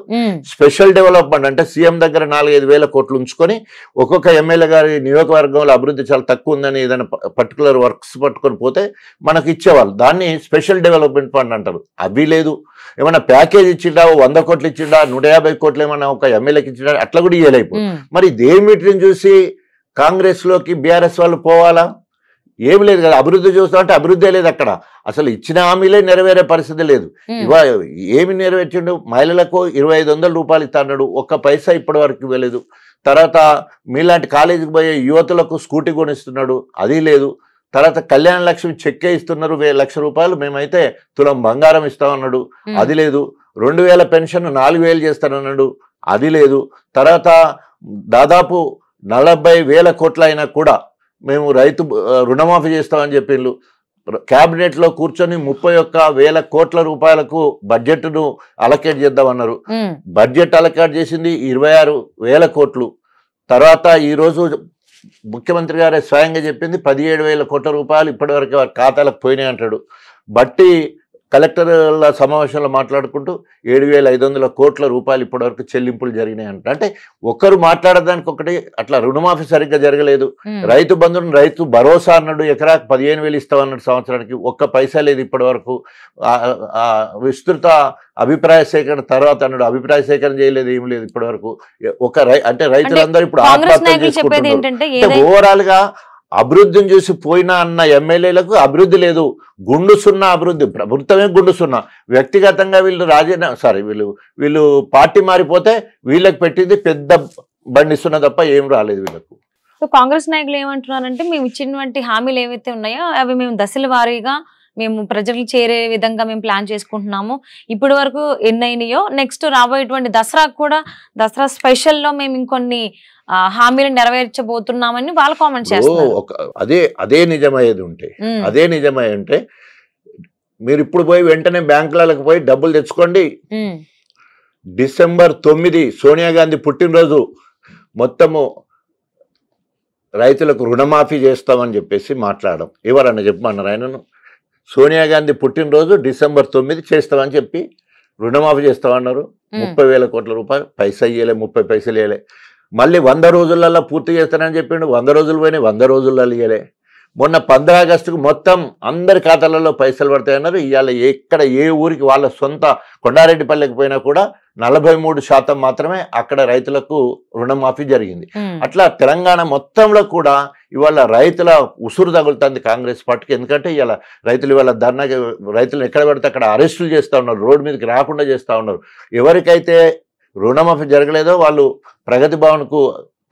స్పెషల్ డెవలప్మెంట్ అంటే సీఎం దగ్గర నాలుగైదు వేల కోట్లు ఉంచుకొని ఒక్కొక్క ఎమ్మెల్యే గారి నియోజకవర్గంలో అభివృద్ధి చాలా తక్కువ ఉందని ఏదైనా పర్టికులర్ వర్క్స్ పట్టుకొని పోతే మనకు ఇచ్చేవాళ్ళు దాన్ని స్పెషల్ డెవలప్మెంట్ ఫండ్ అంటారు అవి లేదు ఏమైనా ప్యాకేజ్ ఇచ్చిండా వంద కోట్లు ఇచ్చిండా నూట కోట్లు ఏమైనా ఒక ఎమ్మెల్యేకి ఇచ్చిండా అట్లా కూడా ఇవ్వలేకపోతుంది మరి దేమిటిని చూసి కాంగ్రెస్లోకి బీఆర్ఎస్ వాళ్ళు పోవాలా ఏమి లేదు కదా అభివృద్ధి చూస్తామంటే అభివృద్ధి లేదు అక్కడ అసలు ఇచ్చిన హామీలే నెరవేరే పరిస్థితి లేదు ఇవా ఏమి నెరవేర్చిండు మహిళలకు ఇరవై రూపాయలు ఇస్తాడు ఒక్క పైసా ఇప్పటి వరకు ఇవ్వలేదు తర్వాత మీలాంటి కాలేజీకి పోయే యువతులకు స్కూటీ కొనిస్తున్నాడు అది లేదు తర్వాత కళ్యాణ లక్ష్మి చెక్కే ఇస్తున్నారు వే లక్ష రూపాయలు మేమైతే తులం బంగారం ఇస్తామన్నాడు అది లేదు రెండు పెన్షన్ నాలుగు వేలు చేస్తానన్నాడు అది లేదు తర్వాత దాదాపు నలభై వేల కోట్ల అయినా కూడా మేము రైతు రుణమాఫీ చేస్తామని చెప్పిండ్రు క్యాబినెట్లో కూర్చొని ముప్పై ఒక్క వేల కోట్ల రూపాయలకు బడ్జెట్ను అలకేట్ చేద్దామన్నారు బడ్జెట్ అలకేట్ చేసింది ఇరవై ఆరు వేల కోట్లు తర్వాత ఈరోజు ముఖ్యమంత్రి గారే స్వయంగా చెప్పింది పదిహేడు వేల కోట్ల రూపాయలు ఇప్పటివరకు ఖాతాలకు పోయినాయి అంటాడు బట్టి కలెక్టర్ల సమావేశంలో మాట్లాడుకుంటూ ఏడు వేల ఐదు వందల కోట్ల రూపాయలు ఇప్పటివరకు చెల్లింపులు జరిగినాయంట అంటే ఒకరు మాట్లాడడానికి ఒకటి అట్లా రుణమాఫీ సరిగ్గా జరగలేదు రైతు బంధువును రైతు భరోసా అన్నాడు ఎకరాకు పదిహేను వేలు ఇస్తామన్నాడు సంవత్సరానికి ఒక్క పైసా లేదు ఇప్పటి వరకు విస్తృత అభిప్రాయ సేకరణ తర్వాత అన్నాడు అభిప్రాయ సేకరణ చేయలేదు ఏం లేదు ఇప్పటి వరకు ఒక అంటే రైతులందరూ ఇప్పుడు ఆత్మహత్య చేసుకుంటున్నారు ఓవరాల్ గా అభివృద్ధిని చూసి పోయినా అన్న ఎమ్మెల్యేలకు అభివృద్ధి లేదు గుండు సున్నా అభివృద్ధి ప్రభుత్వమే గుండు సున్నా వ్యక్తిగతంగా వీళ్ళు రాజీనామా సారీ వీళ్ళు వీళ్ళు పార్టీ మారిపోతే వీళ్ళకి పెట్టింది పెద్ద బండి తప్ప ఏం రాలేదు వీళ్ళకు కాంగ్రెస్ నాయకులు ఏమంటున్నారంటే మేము ఇచ్చినటువంటి హామీలు ఏవైతే ఉన్నాయో అవి మేము దశల వారీగా మేము ప్రజలు చేరే విధంగా మేము ప్లాన్ చేసుకుంటున్నాము ఇప్పటి వరకు ఎన్నైనాయో నెక్స్ట్ రాబోయేటువంటి దసరాకు కూడా దసరా స్పెషల్లో మేము ఇంకొన్ని హామీలు నెరవేర్చబోతున్నామని వాళ్ళు కామెంట్ చేస్తారు అదే అదే నిజమయ్యేది ఉంటే అదే నిజమై ఉంటే మీరు ఇప్పుడు పోయి వెంటనే బ్యాంకులకు పోయి డబ్బులు తెచ్చుకోండి డిసెంబర్ తొమ్మిది సోనియా గాంధీ పుట్టినరోజు మొత్తము రైతులకు రుణమాఫీ చేస్తామని చెప్పేసి మాట్లాడడం ఎవరన్నా చెప్పమన్నారు ఆయనను సోనియా గాంధీ పుట్టినరోజు డిసెంబర్ తొమ్మిది చేస్తామని చెప్పి రుణమాఫీ చేస్తామన్నారు ముప్పై వేల కోట్ల రూపాయలు పైసా ఇయ్యలే ముప్పై పైసలు ఇయ్యలే మళ్ళీ వంద రోజులల్లో పూర్తి చేస్తానని చెప్పిండు వంద రోజులు పోయినాయి వంద రోజులలో ఇయ్యలే మొన్న పంద్రా ఆగస్టుకు మొత్తం అందరి ఖాతాలలో పైసలు పడతాయన్నారు ఇవాళ ఎక్కడ ఏ ఊరికి వాళ్ళ సొంత కొండారెడ్డిపల్లికి పోయినా కూడా నలభై మూడు శాతం మాత్రమే అక్కడ రైతులకు రుణమాఫీ జరిగింది అట్లా తెలంగాణ మొత్తంలో కూడా ఇవాళ రైతుల ఉసురు తగులుతుంది కాంగ్రెస్ పార్టీకి ఎందుకంటే ఇవాళ రైతులు ఇవాళ ధర్నాకి రైతులు ఎక్కడ పెడితే అక్కడ అరెస్టులు చేస్తూ ఉన్నారు రోడ్డు మీదకి రాకుండా చేస్తూ ఉన్నారు ఎవరికైతే రుణమాఫీ జరగలేదో వాళ్ళు ప్రగతి భవన్కు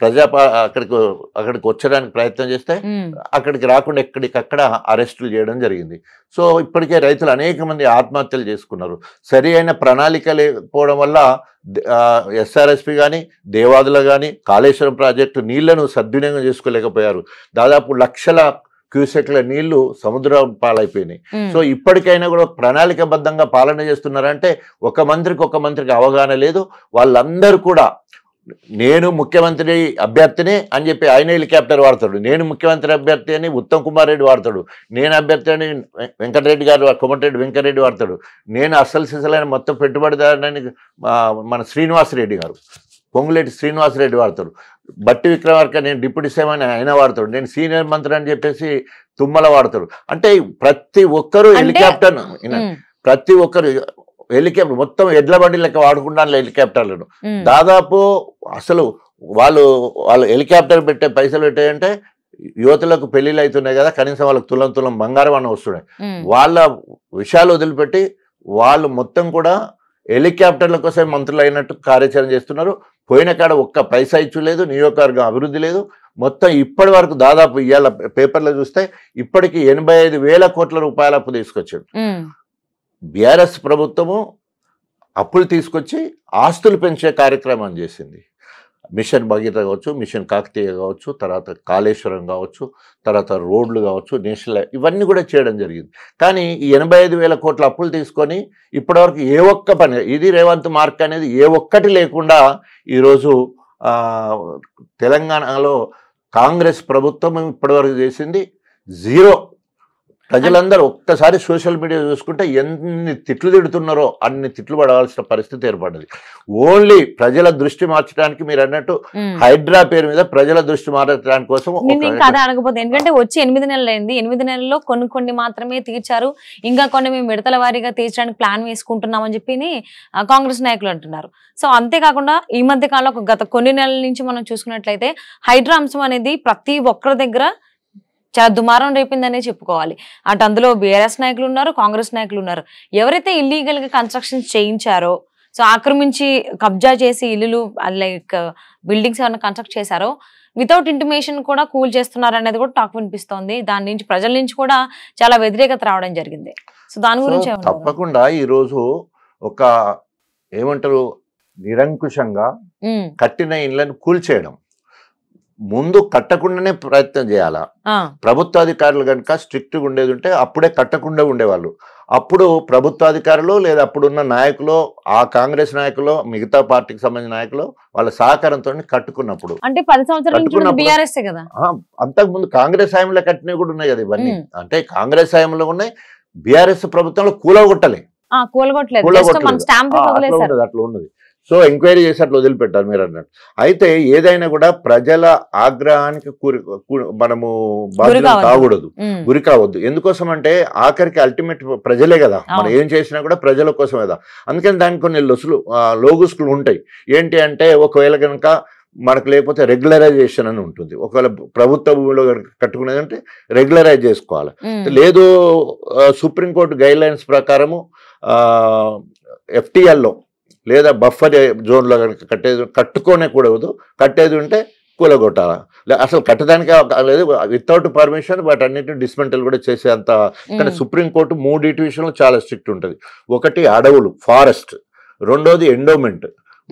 ప్రజా అక్కడికి అక్కడికి వచ్చడానికి ప్రయత్నం చేస్తే అక్కడికి రాకుండా ఎక్కడికక్కడ అరెస్టులు చేయడం జరిగింది సో ఇప్పటికే రైతులు అనేక మంది ఆత్మహత్యలు చేసుకున్నారు సరి అయిన ప్రణాళిక లేకపోవడం వల్ల ఎస్ఆర్ఎస్పి కానీ దేవాదుల కానీ కాళేశ్వరం ప్రాజెక్టు నీళ్లను సద్వినియోగం చేసుకోలేకపోయారు దాదాపు లక్షల క్యూసెక్ల నీళ్లు సముద్రం పాలైపోయినాయి సో ఇప్పటికైనా కూడా ప్రణాళికబద్ధంగా పాలన చేస్తున్నారంటే ఒక మంత్రికి ఒక మంత్రికి అవగాహన లేదు వాళ్ళందరూ కూడా నేను ముఖ్యమంత్రి అభ్యర్థిని అని చెప్పి ఆయన హెలికాప్టర్ వాడతాడు నేను ముఖ్యమంత్రి అభ్యర్థి అని ఉత్తమ్ కుమార్ రెడ్డి వాడతాడు నేను అభ్యర్థి అని వెంకటరెడ్డి గారు కోమటిరెడ్డి వెంకటరెడ్డి వాడతాడు నేను అస్సలు సిసలైన మొత్తం పెట్టుబడిదారుని మన శ్రీనివాసరెడ్డి గారు పొంగులేటి శ్రీనివాసరెడ్డి వాడతాడు బట్టి విక్రమార్క నేను డిప్యూటీ సేవ అని ఆయన వాడతాడు నేను సీనియర్ మంత్రి అని చెప్పేసి తుమ్మల వాడతాడు అంటే ప్రతి ఒక్కరూ హెలికాప్టర్ ప్రతి ఒక్కరు హెలికాప్టర్ మొత్తం ఎడ్ల బండి లెక్క వాడుకుంటాను హెలికాప్టర్లను దాదాపు అసలు వాళ్ళు వాళ్ళు హెలికాప్టర్ పెట్టే పైసలు పెట్టాయంటే యువతలకు పెళ్లిళ్ళు అవుతున్నాయి కదా కనీసం వాళ్ళకి తులం తులం బంగారం అన్న వస్తున్నాయి వాళ్ళ విషయాలు వదిలిపెట్టి వాళ్ళు మొత్తం కూడా హెలికాప్టర్ల కోసం మంత్రులు అయినట్టు కార్యాచరణ చేస్తున్నారు పోయిన కాడ ఒక్క పైసా ఇచ్చలేదు నియోజకవర్గం అభివృద్ధి లేదు మొత్తం ఇప్పటి వరకు దాదాపు ఇవాళ పేపర్లో చూస్తే ఇప్పటికి ఎనభై ఐదు వేల కోట్ల రూపాయల అప్పు తీసుకొచ్చాడు బీఆర్ఎస్ ప్రభుత్వము అప్పులు తీసుకొచ్చి ఆస్తులు పెంచే కార్యక్రమం చేసింది మిషన్ భగీరథ కావచ్చు మిషన్ కాకతీయ కావచ్చు తర్వాత కాళేశ్వరం కావచ్చు తర్వాత రోడ్లు కావచ్చు నేషనల్ ఇవన్నీ కూడా చేయడం జరిగింది కానీ ఈ ఎనభై ఐదు వేల కోట్ల అప్పులు తీసుకొని ఇప్పటివరకు ఏ ఒక్క పని ఇది రేవంత్ మార్క్ అనేది ఏ ఒక్కటి లేకుండా ఈరోజు తెలంగాణలో కాంగ్రెస్ ప్రభుత్వం ఇప్పటివరకు చేసింది జీరో ప్రజలందరూ ఒక్కసారి సోషల్ మీడియా చూసుకుంటే ఎన్ని తిట్లు తిడుతున్నారో అన్ని తిట్లు పడవలసిన పరిస్థితి ఏర్పడింది ఓన్లీ ప్రజల దృష్టి మార్చడానికి మీరు అన్నట్టు హైడ్రా పేరు మీద ప్రజల దృష్టి మార్చడానికి కోసం అనకపోతే ఎందుకంటే వచ్చి ఎనిమిది నెలలు అయింది ఎనిమిది నెలల్లో కొన్ని కొన్ని మాత్రమే తీర్చారు ఇంకా కొన్ని మేము విడతల వారీగా తీర్చడానికి ప్లాన్ వేసుకుంటున్నామని చెప్పి కాంగ్రెస్ నాయకులు అంటున్నారు సో అంతేకాకుండా ఈ మధ్య కాలంలో గత కొన్ని నెలల నుంచి మనం చూసుకున్నట్లయితే హైడ్రా అంశం అనేది ప్రతి ఒక్కరి దగ్గర చాలా దుమారం రేపిందనే చెప్పుకోవాలి అటు అందులో బీఆర్ఎస్ నాయకులు ఉన్నారు కాంగ్రెస్ నాయకులు ఉన్నారు ఎవరైతే ఇల్లీగల్ గా కన్స్ట్రక్షన్స్ చేయించారో సో ఆక్రమించి కబ్జా చేసి ఇల్లులు లైక్ బిల్డింగ్స్ ఏమైనా కన్స్ట్రక్ట్ చేశారో వితౌట్ ఇంటిమేషన్ కూడా కూల్ చేస్తున్నారు అనేది కూడా టాక్ వినిపిస్తోంది దాని నుంచి ప్రజల నుంచి కూడా చాలా వ్యతిరేకత రావడం జరిగింది సో దాని గురించి తప్పకుండా ఈరోజు ఒక ఏమంటారు నిరంకుశంగా కట్టిన ఇళ్లను చేయడం ముందు కట్టకుండానే ప్రయత్నం చేయాలా ప్రభుత్వాధికారులు కనుక స్ట్రిక్ట్ ఉండేది ఉంటే అప్పుడే కట్టకుండా ఉండేవాళ్ళు అప్పుడు ప్రభుత్వాధికారులు లేదా అప్పుడున్న నాయకులు ఆ కాంగ్రెస్ నాయకులు మిగతా పార్టీకి సంబంధించిన నాయకులు వాళ్ళ సహకారంతో కట్టుకున్నప్పుడు అంటే పది సంవత్సరాలు అంతకు ముందు కాంగ్రెస్ హయాంలో కట్టినవి కూడా ఉన్నాయి కదా ఇవన్నీ అంటే కాంగ్రెస్ హయాంలో ఉన్నాయి బీఆర్ఎస్ ప్రభుత్వంలో కూలగొట్టలే కూలగొట్టలేదు అట్లా ఉన్నది సో ఎంక్వైరీ చేసి అట్లా వదిలిపెట్టారు మీరు అన్నట్టు అయితే ఏదైనా కూడా ప్రజల ఆగ్రహానికి కూరి మనము బాధ్యత కాకూడదు గురి కావద్దు ఎందుకోసం అంటే ఆఖరికి అల్టిమేట్ ప్రజలే కదా మనం ఏం చేసినా కూడా ప్రజల కోసం కదా అందుకని దానికి కొన్ని లొసులు లోగుసులు ఉంటాయి ఏంటి అంటే ఒకవేళ కనుక మనకు లేకపోతే రెగ్యులరైజేషన్ అని ఉంటుంది ఒకవేళ ప్రభుత్వ భూమిలో కట్టుకునేది అంటే రెగ్యులరైజ్ చేసుకోవాలి లేదు సుప్రీంకోర్టు గైడ్ లైన్స్ ప్రకారము ఎఫ్టీఎల్లో లేదా బఫర్ జోన్లో కనుక కట్టేది కట్టుకోనే కూడదు కట్టేది ఉంటే కూలగొట్టాలా అసలు కట్టడానికి లేదు వితౌట్ పర్మిషన్ వాటి అన్నింటిని డిస్మెంటల్ కూడా చేసేంత కానీ సుప్రీంకోర్టు ఇటు విషయంలో చాలా స్ట్రిక్ట్ ఉంటుంది ఒకటి అడవులు ఫారెస్ట్ రెండోది ఎండోమెంట్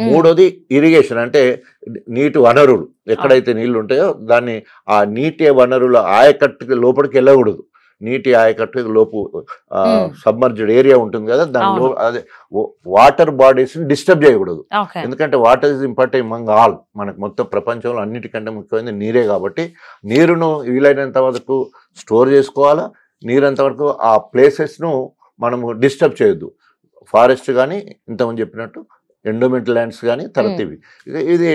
మూడోది ఇరిగేషన్ అంటే నీటి వనరులు ఎక్కడైతే నీళ్లు ఉంటాయో దాన్ని ఆ నీటి వనరుల ఆయకట్టుకి లోపలికి వెళ్ళకూడదు నీటి ఆయకట్టు లోపు సబ్మర్జ్డ్ ఏరియా hmm. ఉంటుంది కదా దానిలో అదే వాటర్ బాడీస్ ని డిస్టర్బ్ చేయకూడదు ఎందుకంటే water is important among all మనకు మొత్తం ప్రపంచంలో అన్నిటికంటే ముఖ్యమైనది నీరే కాబట్టి నీరును వీలైనంత వరకు స్టోర్ చేసుకోవాలా నీరంత వరకు ఆ ప్లేసెస్ను మనము డిస్టర్బ్ చేయొద్దు ఫారెస్ట్ కానీ ఇంతకుముందు చెప్పినట్టు ఎండోమెంట్ ల్యాండ్స్ కానీ తరతివి ఇది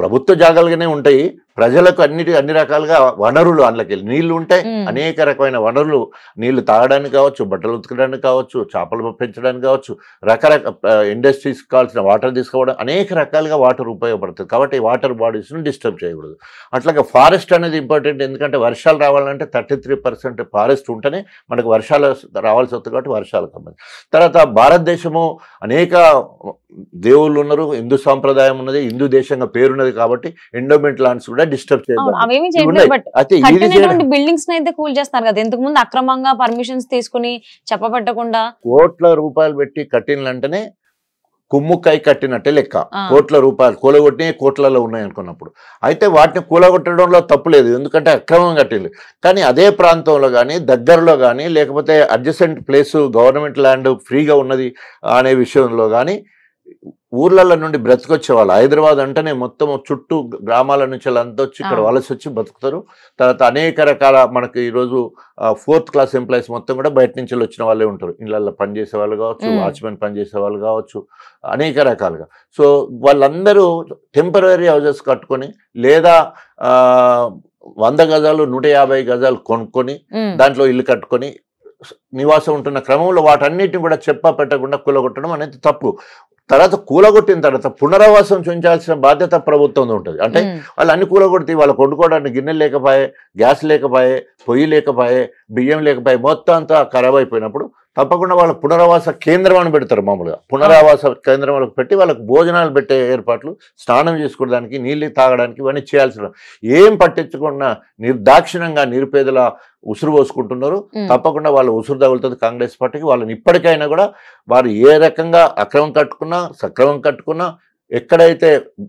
ప్రభుత్వ జాగాలుగానే ఉంటాయి ప్రజలకు అన్నిటి అన్ని రకాలుగా వనరులు అందులోకి నీళ్లు ఉంటాయి అనేక రకమైన వనరులు నీళ్లు తాగడానికి కావచ్చు బట్టలు ఉతకడానికి కావచ్చు చేపలు పెంచడానికి కావచ్చు రకరకాల ఇండస్ట్రీస్ కావాల్సిన వాటర్ తీసుకోవడం అనేక రకాలుగా వాటర్ ఉపయోగపడుతుంది కాబట్టి వాటర్ బాడీస్ను డిస్టర్బ్ చేయకూడదు అట్లాగే ఫారెస్ట్ అనేది ఇంపార్టెంట్ ఎందుకంటే వర్షాలు రావాలంటే థర్టీ ఫారెస్ట్ ఉంటేనే మనకు వర్షాలు రావాల్సి వస్తుంది కాబట్టి వర్షాలు కమ్మదు తర్వాత భారతదేశము అనేక దేవుళ్ళు ఉన్నారు హిందూ సాంప్రదాయం ఉన్నది హిందూ దేశంగా పేరున్నది కాబట్టి ఎండోమెంట్ లాండ్స్ కూడా కూడా డిస్టర్బ్ బిల్డింగ్స్ అయితే కూల్ చేస్తారు కదా ఇంతకు ముందు అక్రమంగా పర్మిషన్స్ తీసుకుని చెప్పబట్టకుండా కోట్ల రూపాయలు పెట్టి వెంటనే కుమ్ముకాయ కట్టినట్టే లెక్క కోట్ల రూపాయలు కూలగొట్టినవి కోట్లలో ఉన్నాయి అనుకున్నప్పుడు అయితే వాటిని కూలగొట్టడంలో తప్పు లేదు ఎందుకంటే అక్రమం కట్టింది కానీ అదే ప్రాంతంలో కానీ దగ్గరలో కానీ లేకపోతే అడ్జసెంట్ ప్లేసు గవర్నమెంట్ ల్యాండ్ ఫ్రీగా ఉన్నది అనే విషయంలో కానీ ఊర్లలో నుండి వాళ్ళు హైదరాబాద్ అంటేనే మొత్తం చుట్టూ గ్రామాల నుంచి అంతా వచ్చి ఇక్కడ వలస వచ్చి బ్రతుకుతారు తర్వాత అనేక రకాల మనకి ఈరోజు ఫోర్త్ క్లాస్ ఎంప్లాయీస్ మొత్తం కూడా బయట నుంచి వచ్చిన వాళ్ళే ఉంటారు ఇళ్ళల్లో పనిచేసే వాళ్ళు కావచ్చు వాచ్మెన్ పనిచేసే వాళ్ళు కావచ్చు అనేక రకాలుగా సో వాళ్ళందరూ టెంపరీ హౌజెస్ కట్టుకొని లేదా వంద గజాలు నూట యాభై గజాలు కొనుక్కొని దాంట్లో ఇల్లు కట్టుకొని నివాసం ఉంటున్న క్రమంలో వాటన్నిటిని కూడా చెప్ప పెట్టకుండా కూలగొట్టడం అనేది తప్పు తర్వాత కూలగొట్టిన తర్వాత పునరావాసం చూపించాల్సిన బాధ్యత ప్రభుత్వం ఉంటుంది అంటే వాళ్ళు అన్ని కూలగొట్టి వాళ్ళు కొనుక్కోవడానికి గిన్నెలు లేకపోయే గ్యాస్ లేకపోయే పొయ్యి లేకపోయే బియ్యం లేకపోయే మొత్తం అంతా ఖరాబ్ అయిపోయినప్పుడు తప్పకుండా వాళ్ళ పునరావాస కేంద్రం అని పెడతారు మామూలుగా పునరావాస కేంద్రం వాళ్ళకి పెట్టి వాళ్ళకి భోజనాలు పెట్టే ఏర్పాట్లు స్నానం చేసుకోవడానికి నీళ్ళు తాగడానికి ఇవన్నీ చేయాల్సిన ఏం పట్టించకుండా నిర్దాక్షిణంగా నిరుపేదల ఉసురు పోసుకుంటున్నారు తప్పకుండా వాళ్ళు ఉసురు తగులుతుంది కాంగ్రెస్ పార్టీకి వాళ్ళని ఇప్పటికైనా కూడా వారు ఏ రకంగా అక్రమం కట్టుకున్నా సక్రమం కట్టుకున్నా ఎక్కడైతే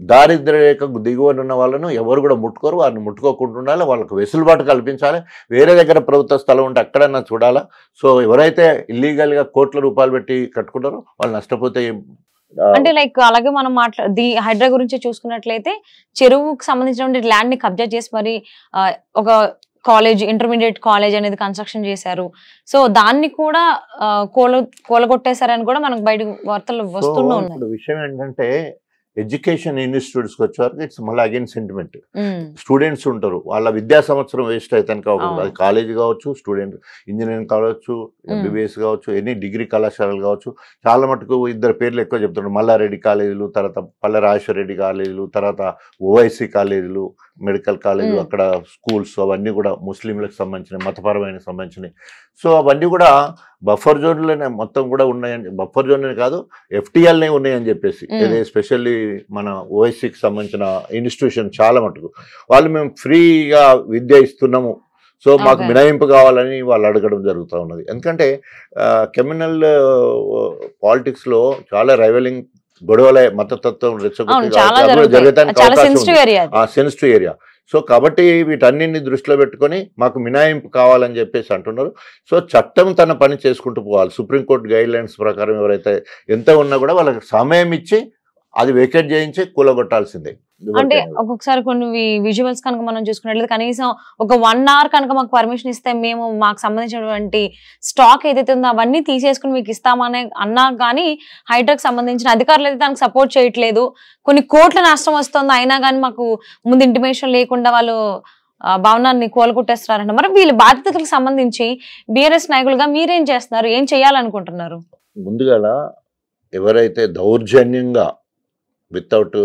దారిద్ర రేఖ దిగువన ఉన్న వాళ్ళను ఎవరు కూడా ముట్టుకోరు వారిని ముట్టుకోకుండా ఉండాలి వాళ్ళకు వెసులుబాటు కల్పించాలి వేరే దగ్గర ప్రభుత్వ స్థలం ఉంటే అక్కడన్నా చూడాలా సో ఎవరైతే ఇల్లీగల్గా కోట్ల రూపాయలు పెట్టి కట్టుకుంటారో వాళ్ళు నష్టపోతే అంటే లైక్ అలాగే మనం మాట్లా ది హైడ్రా గురించి చూసుకున్నట్లయితే చెరువుకు సంబంధించినటువంటి ల్యాండ్ ని కబ్జా చేసి మరి ఒక కాలేజ్ ఇంటర్మీడియట్ కాలేజ్ అనేది కన్స్ట్రక్షన్ చేశారు సో దాన్ని కూడా కోల కూలగొట్టేశారని కూడా మనకు బయట వార్తలు వస్తూనే ఉన్నాయి విషయం ఏంటంటే ఎడ్యుకేషన్ ఇన్స్టిట్యూట్స్కి వచ్చేవారికి ఇట్స్ మళ్ళీ అగైన్ సెంటిమెంట్ స్టూడెంట్స్ ఉంటారు వాళ్ళ విద్యా సంవత్సరం వేస్ట్ అవుతాను కాకుండా అది కాలేజ్ కావచ్చు స్టూడెంట్ ఇంజనీరింగ్ కావచ్చు ఎంబీబీఎస్ కావచ్చు ఎనీ డిగ్రీ కళాశాలలు కావచ్చు చాలా మటుకు ఇద్దరు పేర్లు ఎక్కువ చెప్తున్నారు మల్లారెడ్డి కాలేజీలు తర్వాత పల్లె రాజేశ్వర రెడ్డి కాలేజీలు తర్వాత ఓవైసీ కాలేజీలు మెడికల్ కాలేజ్ అక్కడ స్కూల్స్ అవన్నీ కూడా ముస్లింలకు సంబంధించిన మతపరమైన సంబంధించినవి సో అవన్నీ కూడా బఫర్ జోన్లోనే మొత్తం కూడా ఉన్నాయని బఫర్ జోన్లోనే కాదు ఎఫ్టీఎల్నే ఉన్నాయని చెప్పేసి అదే స్పెషల్లీ మన ఓఎస్సీకి సంబంధించిన ఇన్స్టిట్యూషన్ చాలా మటుకు వాళ్ళు మేము ఫ్రీగా విద్య ఇస్తున్నాము సో మాకు మినహాయింపు కావాలని వాళ్ళు అడగడం జరుగుతూ ఉన్నది ఎందుకంటే క్రిమినల్ పాలిటిక్స్లో చాలా రైవలింగ్ గొడవలే మతతత్వం రెచ్చగొట్టి ఏరియా సో కాబట్టి వీటన్నింటిని దృష్టిలో పెట్టుకొని మాకు మినాయింపు కావాలని చెప్పేసి అంటున్నారు సో చట్టం తన పని చేసుకుంటూ పోవాలి సుప్రీంకోర్టు గైడ్ లైన్స్ ప్రకారం ఎవరైతే ఎంత ఉన్నా కూడా వాళ్ళకి సమయం ఇచ్చి అది వేకెట్ చేయించి కూలగొట్టాల్సిందే అంటే ఒక్కొక్కసారి కొన్ని విజువల్స్ కనుక మనం చూసుకున్నట్లయితే కనీసం ఒక వన్ అవర్ కనుక మాకు పర్మిషన్ ఇస్తే మేము మాకు సంబంధించినటువంటి స్టాక్ ఏదైతే ఉందో అవన్నీ తీసేసుకుని మీకు ఇస్తామనే అన్నా కానీ హైడ్రాకి సంబంధించిన అధికారులు అయితే దానికి సపోర్ట్ చేయట్లేదు కొన్ని కోట్ల నష్టం వస్తుంది అయినా కానీ మాకు ముందు ఇంటిమేషన్ లేకుండా వాళ్ళు భవనాన్ని కోలుకుంటేస్తున్నారంట మరి వీళ్ళ బాధ్యతలకు సంబంధించి బీఆర్ఎస్ నాయకులుగా మీరేం చేస్తున్నారు ఏం చేయాలనుకుంటున్నారు ముందుగా ఎవరైతే దౌర్జన్యంగా వితౌట్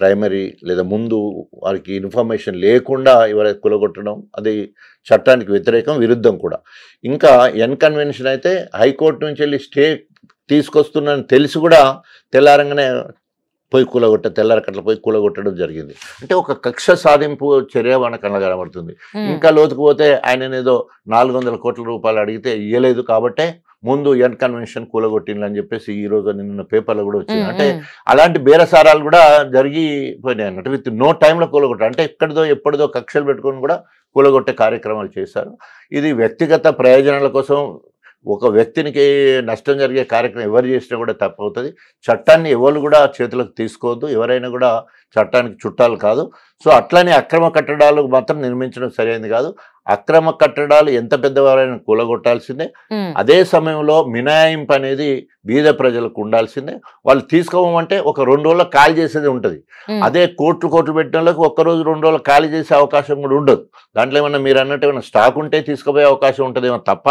ప్రైమరీ లేదా ముందు వారికి ఇన్ఫర్మేషన్ లేకుండా ఎవరైతే కులగొట్టడం అది చట్టానికి వ్యతిరేకం విరుద్ధం కూడా ఇంకా ఎన్కన్వెన్షన్ అయితే హైకోర్టు నుంచి వెళ్ళి స్టే తీసుకొస్తున్నానని తెలిసి కూడా తెల్లారంగానే పోయి కూలగొట్ట తెల్లారకట్ల పోయి కూలగొట్టడం జరిగింది అంటే ఒక కక్ష సాధింపు చర్య మనకు కనబడుతుంది ఇంకా లోతుకుపోతే ఆయన ఏదో నాలుగు కోట్ల రూపాయలు అడిగితే ఇవ్వలేదు కాబట్టే ముందు ఎన్ కన్వెన్షన్ కూలగొట్టిందని చెప్పేసి ఈ రోజు నిన్న పేపర్లో కూడా వచ్చింది అంటే అలాంటి బేరసారాలు కూడా జరిగి పోయినాయి అన్నట్టు విత్ నో టైంలో కూలగొట్టారు అంటే ఎక్కడిదో ఎప్పటిదో కక్షలు పెట్టుకొని కూడా కూలగొట్టే కార్యక్రమాలు చేశారు ఇది వ్యక్తిగత ప్రయోజనాల కోసం ఒక వ్యక్తినికి నష్టం జరిగే కార్యక్రమం ఎవరు చేసినా కూడా తప్పవుతుంది చట్టాన్ని ఎవరు కూడా చేతులకు తీసుకోవద్దు ఎవరైనా కూడా చట్టానికి చుట్టాలు కాదు సో అట్లనే అక్రమ కట్టడాలు మాత్రం నిర్మించడం సరైనది కాదు అక్రమ కట్టడాలు ఎంత పెద్దవారైనా కూలగొట్టాల్సిందే అదే సమయంలో మినహాయింపు అనేది బీద ప్రజలకు ఉండాల్సిందే వాళ్ళు తీసుకోమంటే ఒక రెండు రోజుల ఖాళీ చేసేది ఉంటుంది అదే కోట్లు కోట్లు పెట్టిన వాళ్ళకి ఒక్కరోజు రెండు రోజులు ఖాళీ చేసే అవకాశం కూడా ఉండదు దాంట్లో ఏమన్నా మీరు అన్నట్టు ఏమైనా స్టాక్ ఉంటే తీసుకుపోయే అవకాశం ఉంటుంది తప్ప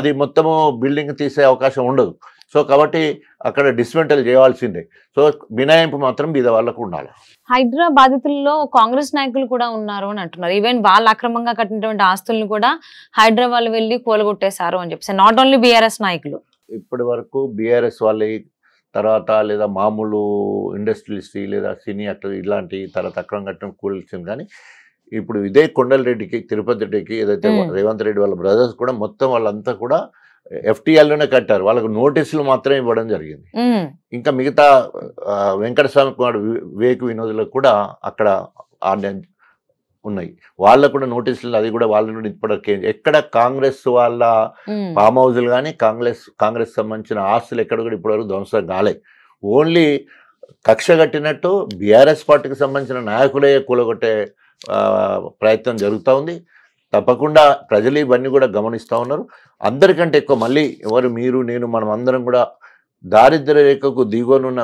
అది మొత్తము బిల్డింగ్ తీసే అవకాశం ఉండదు సో కాబట్టి అక్కడ డిస్మెంటల్ చేయాల్సిందే సో మినాయింపు మాత్రం మీద వాళ్ళకు ఉండాలి హైదరాబాదులో కాంగ్రెస్ నాయకులు కూడా ఉన్నారు అని అంటున్నారు ఈవెన్ వాళ్ళు అక్రమంగా కట్టినటువంటి ఆస్తులను కూడా హైదరాబాద్ వెళ్ళి కూలగొట్టేశారు అని చెప్పేసి నాట్ ఓన్లీ బీఆర్ఎస్ నాయకులు ఇప్పటి వరకు బీఆర్ఎస్ వాళ్ళ తర్వాత లేదా మామూలు ఇండస్ట్రియలిస్ట్ లేదా సినీ అట్లా ఇలాంటి తర్వాత అక్రమం కట్టడం కూల్చింది కానీ ఇప్పుడు ఇదే కొండలరెడ్డికి తిరుపతి రెడ్డికి ఏదైతే రేవంత్ రెడ్డి వాళ్ళ బ్రదర్స్ కూడా మొత్తం వాళ్ళంతా కూడా ఎఫ్టీఎల్లోనే కట్టారు వాళ్ళకు నోటీసులు మాత్రమే ఇవ్వడం జరిగింది ఇంకా మిగతా వెంకటస్వామి కుమార్ వివేక్ వినోదులకు కూడా అక్కడ ఉన్నాయి వాళ్ళకు కూడా నోటీసులు అది కూడా వాళ్ళ నుండి ఇప్పటికే ఎక్కడ కాంగ్రెస్ వాళ్ళ ఫామ్ హౌజులు కానీ కాంగ్రెస్ కాంగ్రెస్ సంబంధించిన ఆస్తులు ఎక్కడ కూడా ఇప్పటివరకు ధ్వంసం కాలే ఓన్లీ కక్ష కట్టినట్టు బీఆర్ఎస్ పార్టీకి సంబంధించిన నాయకులే కూలగొట్టే ప్రయత్నం జరుగుతూ ఉంది తప్పకుండా ప్రజలు ఇవన్నీ కూడా గమనిస్తూ ఉన్నారు అందరికంటే ఎక్కువ మళ్ళీ ఎవరు మీరు నేను మనం అందరం కూడా దారిద్ర రేఖకు దిగువనున్న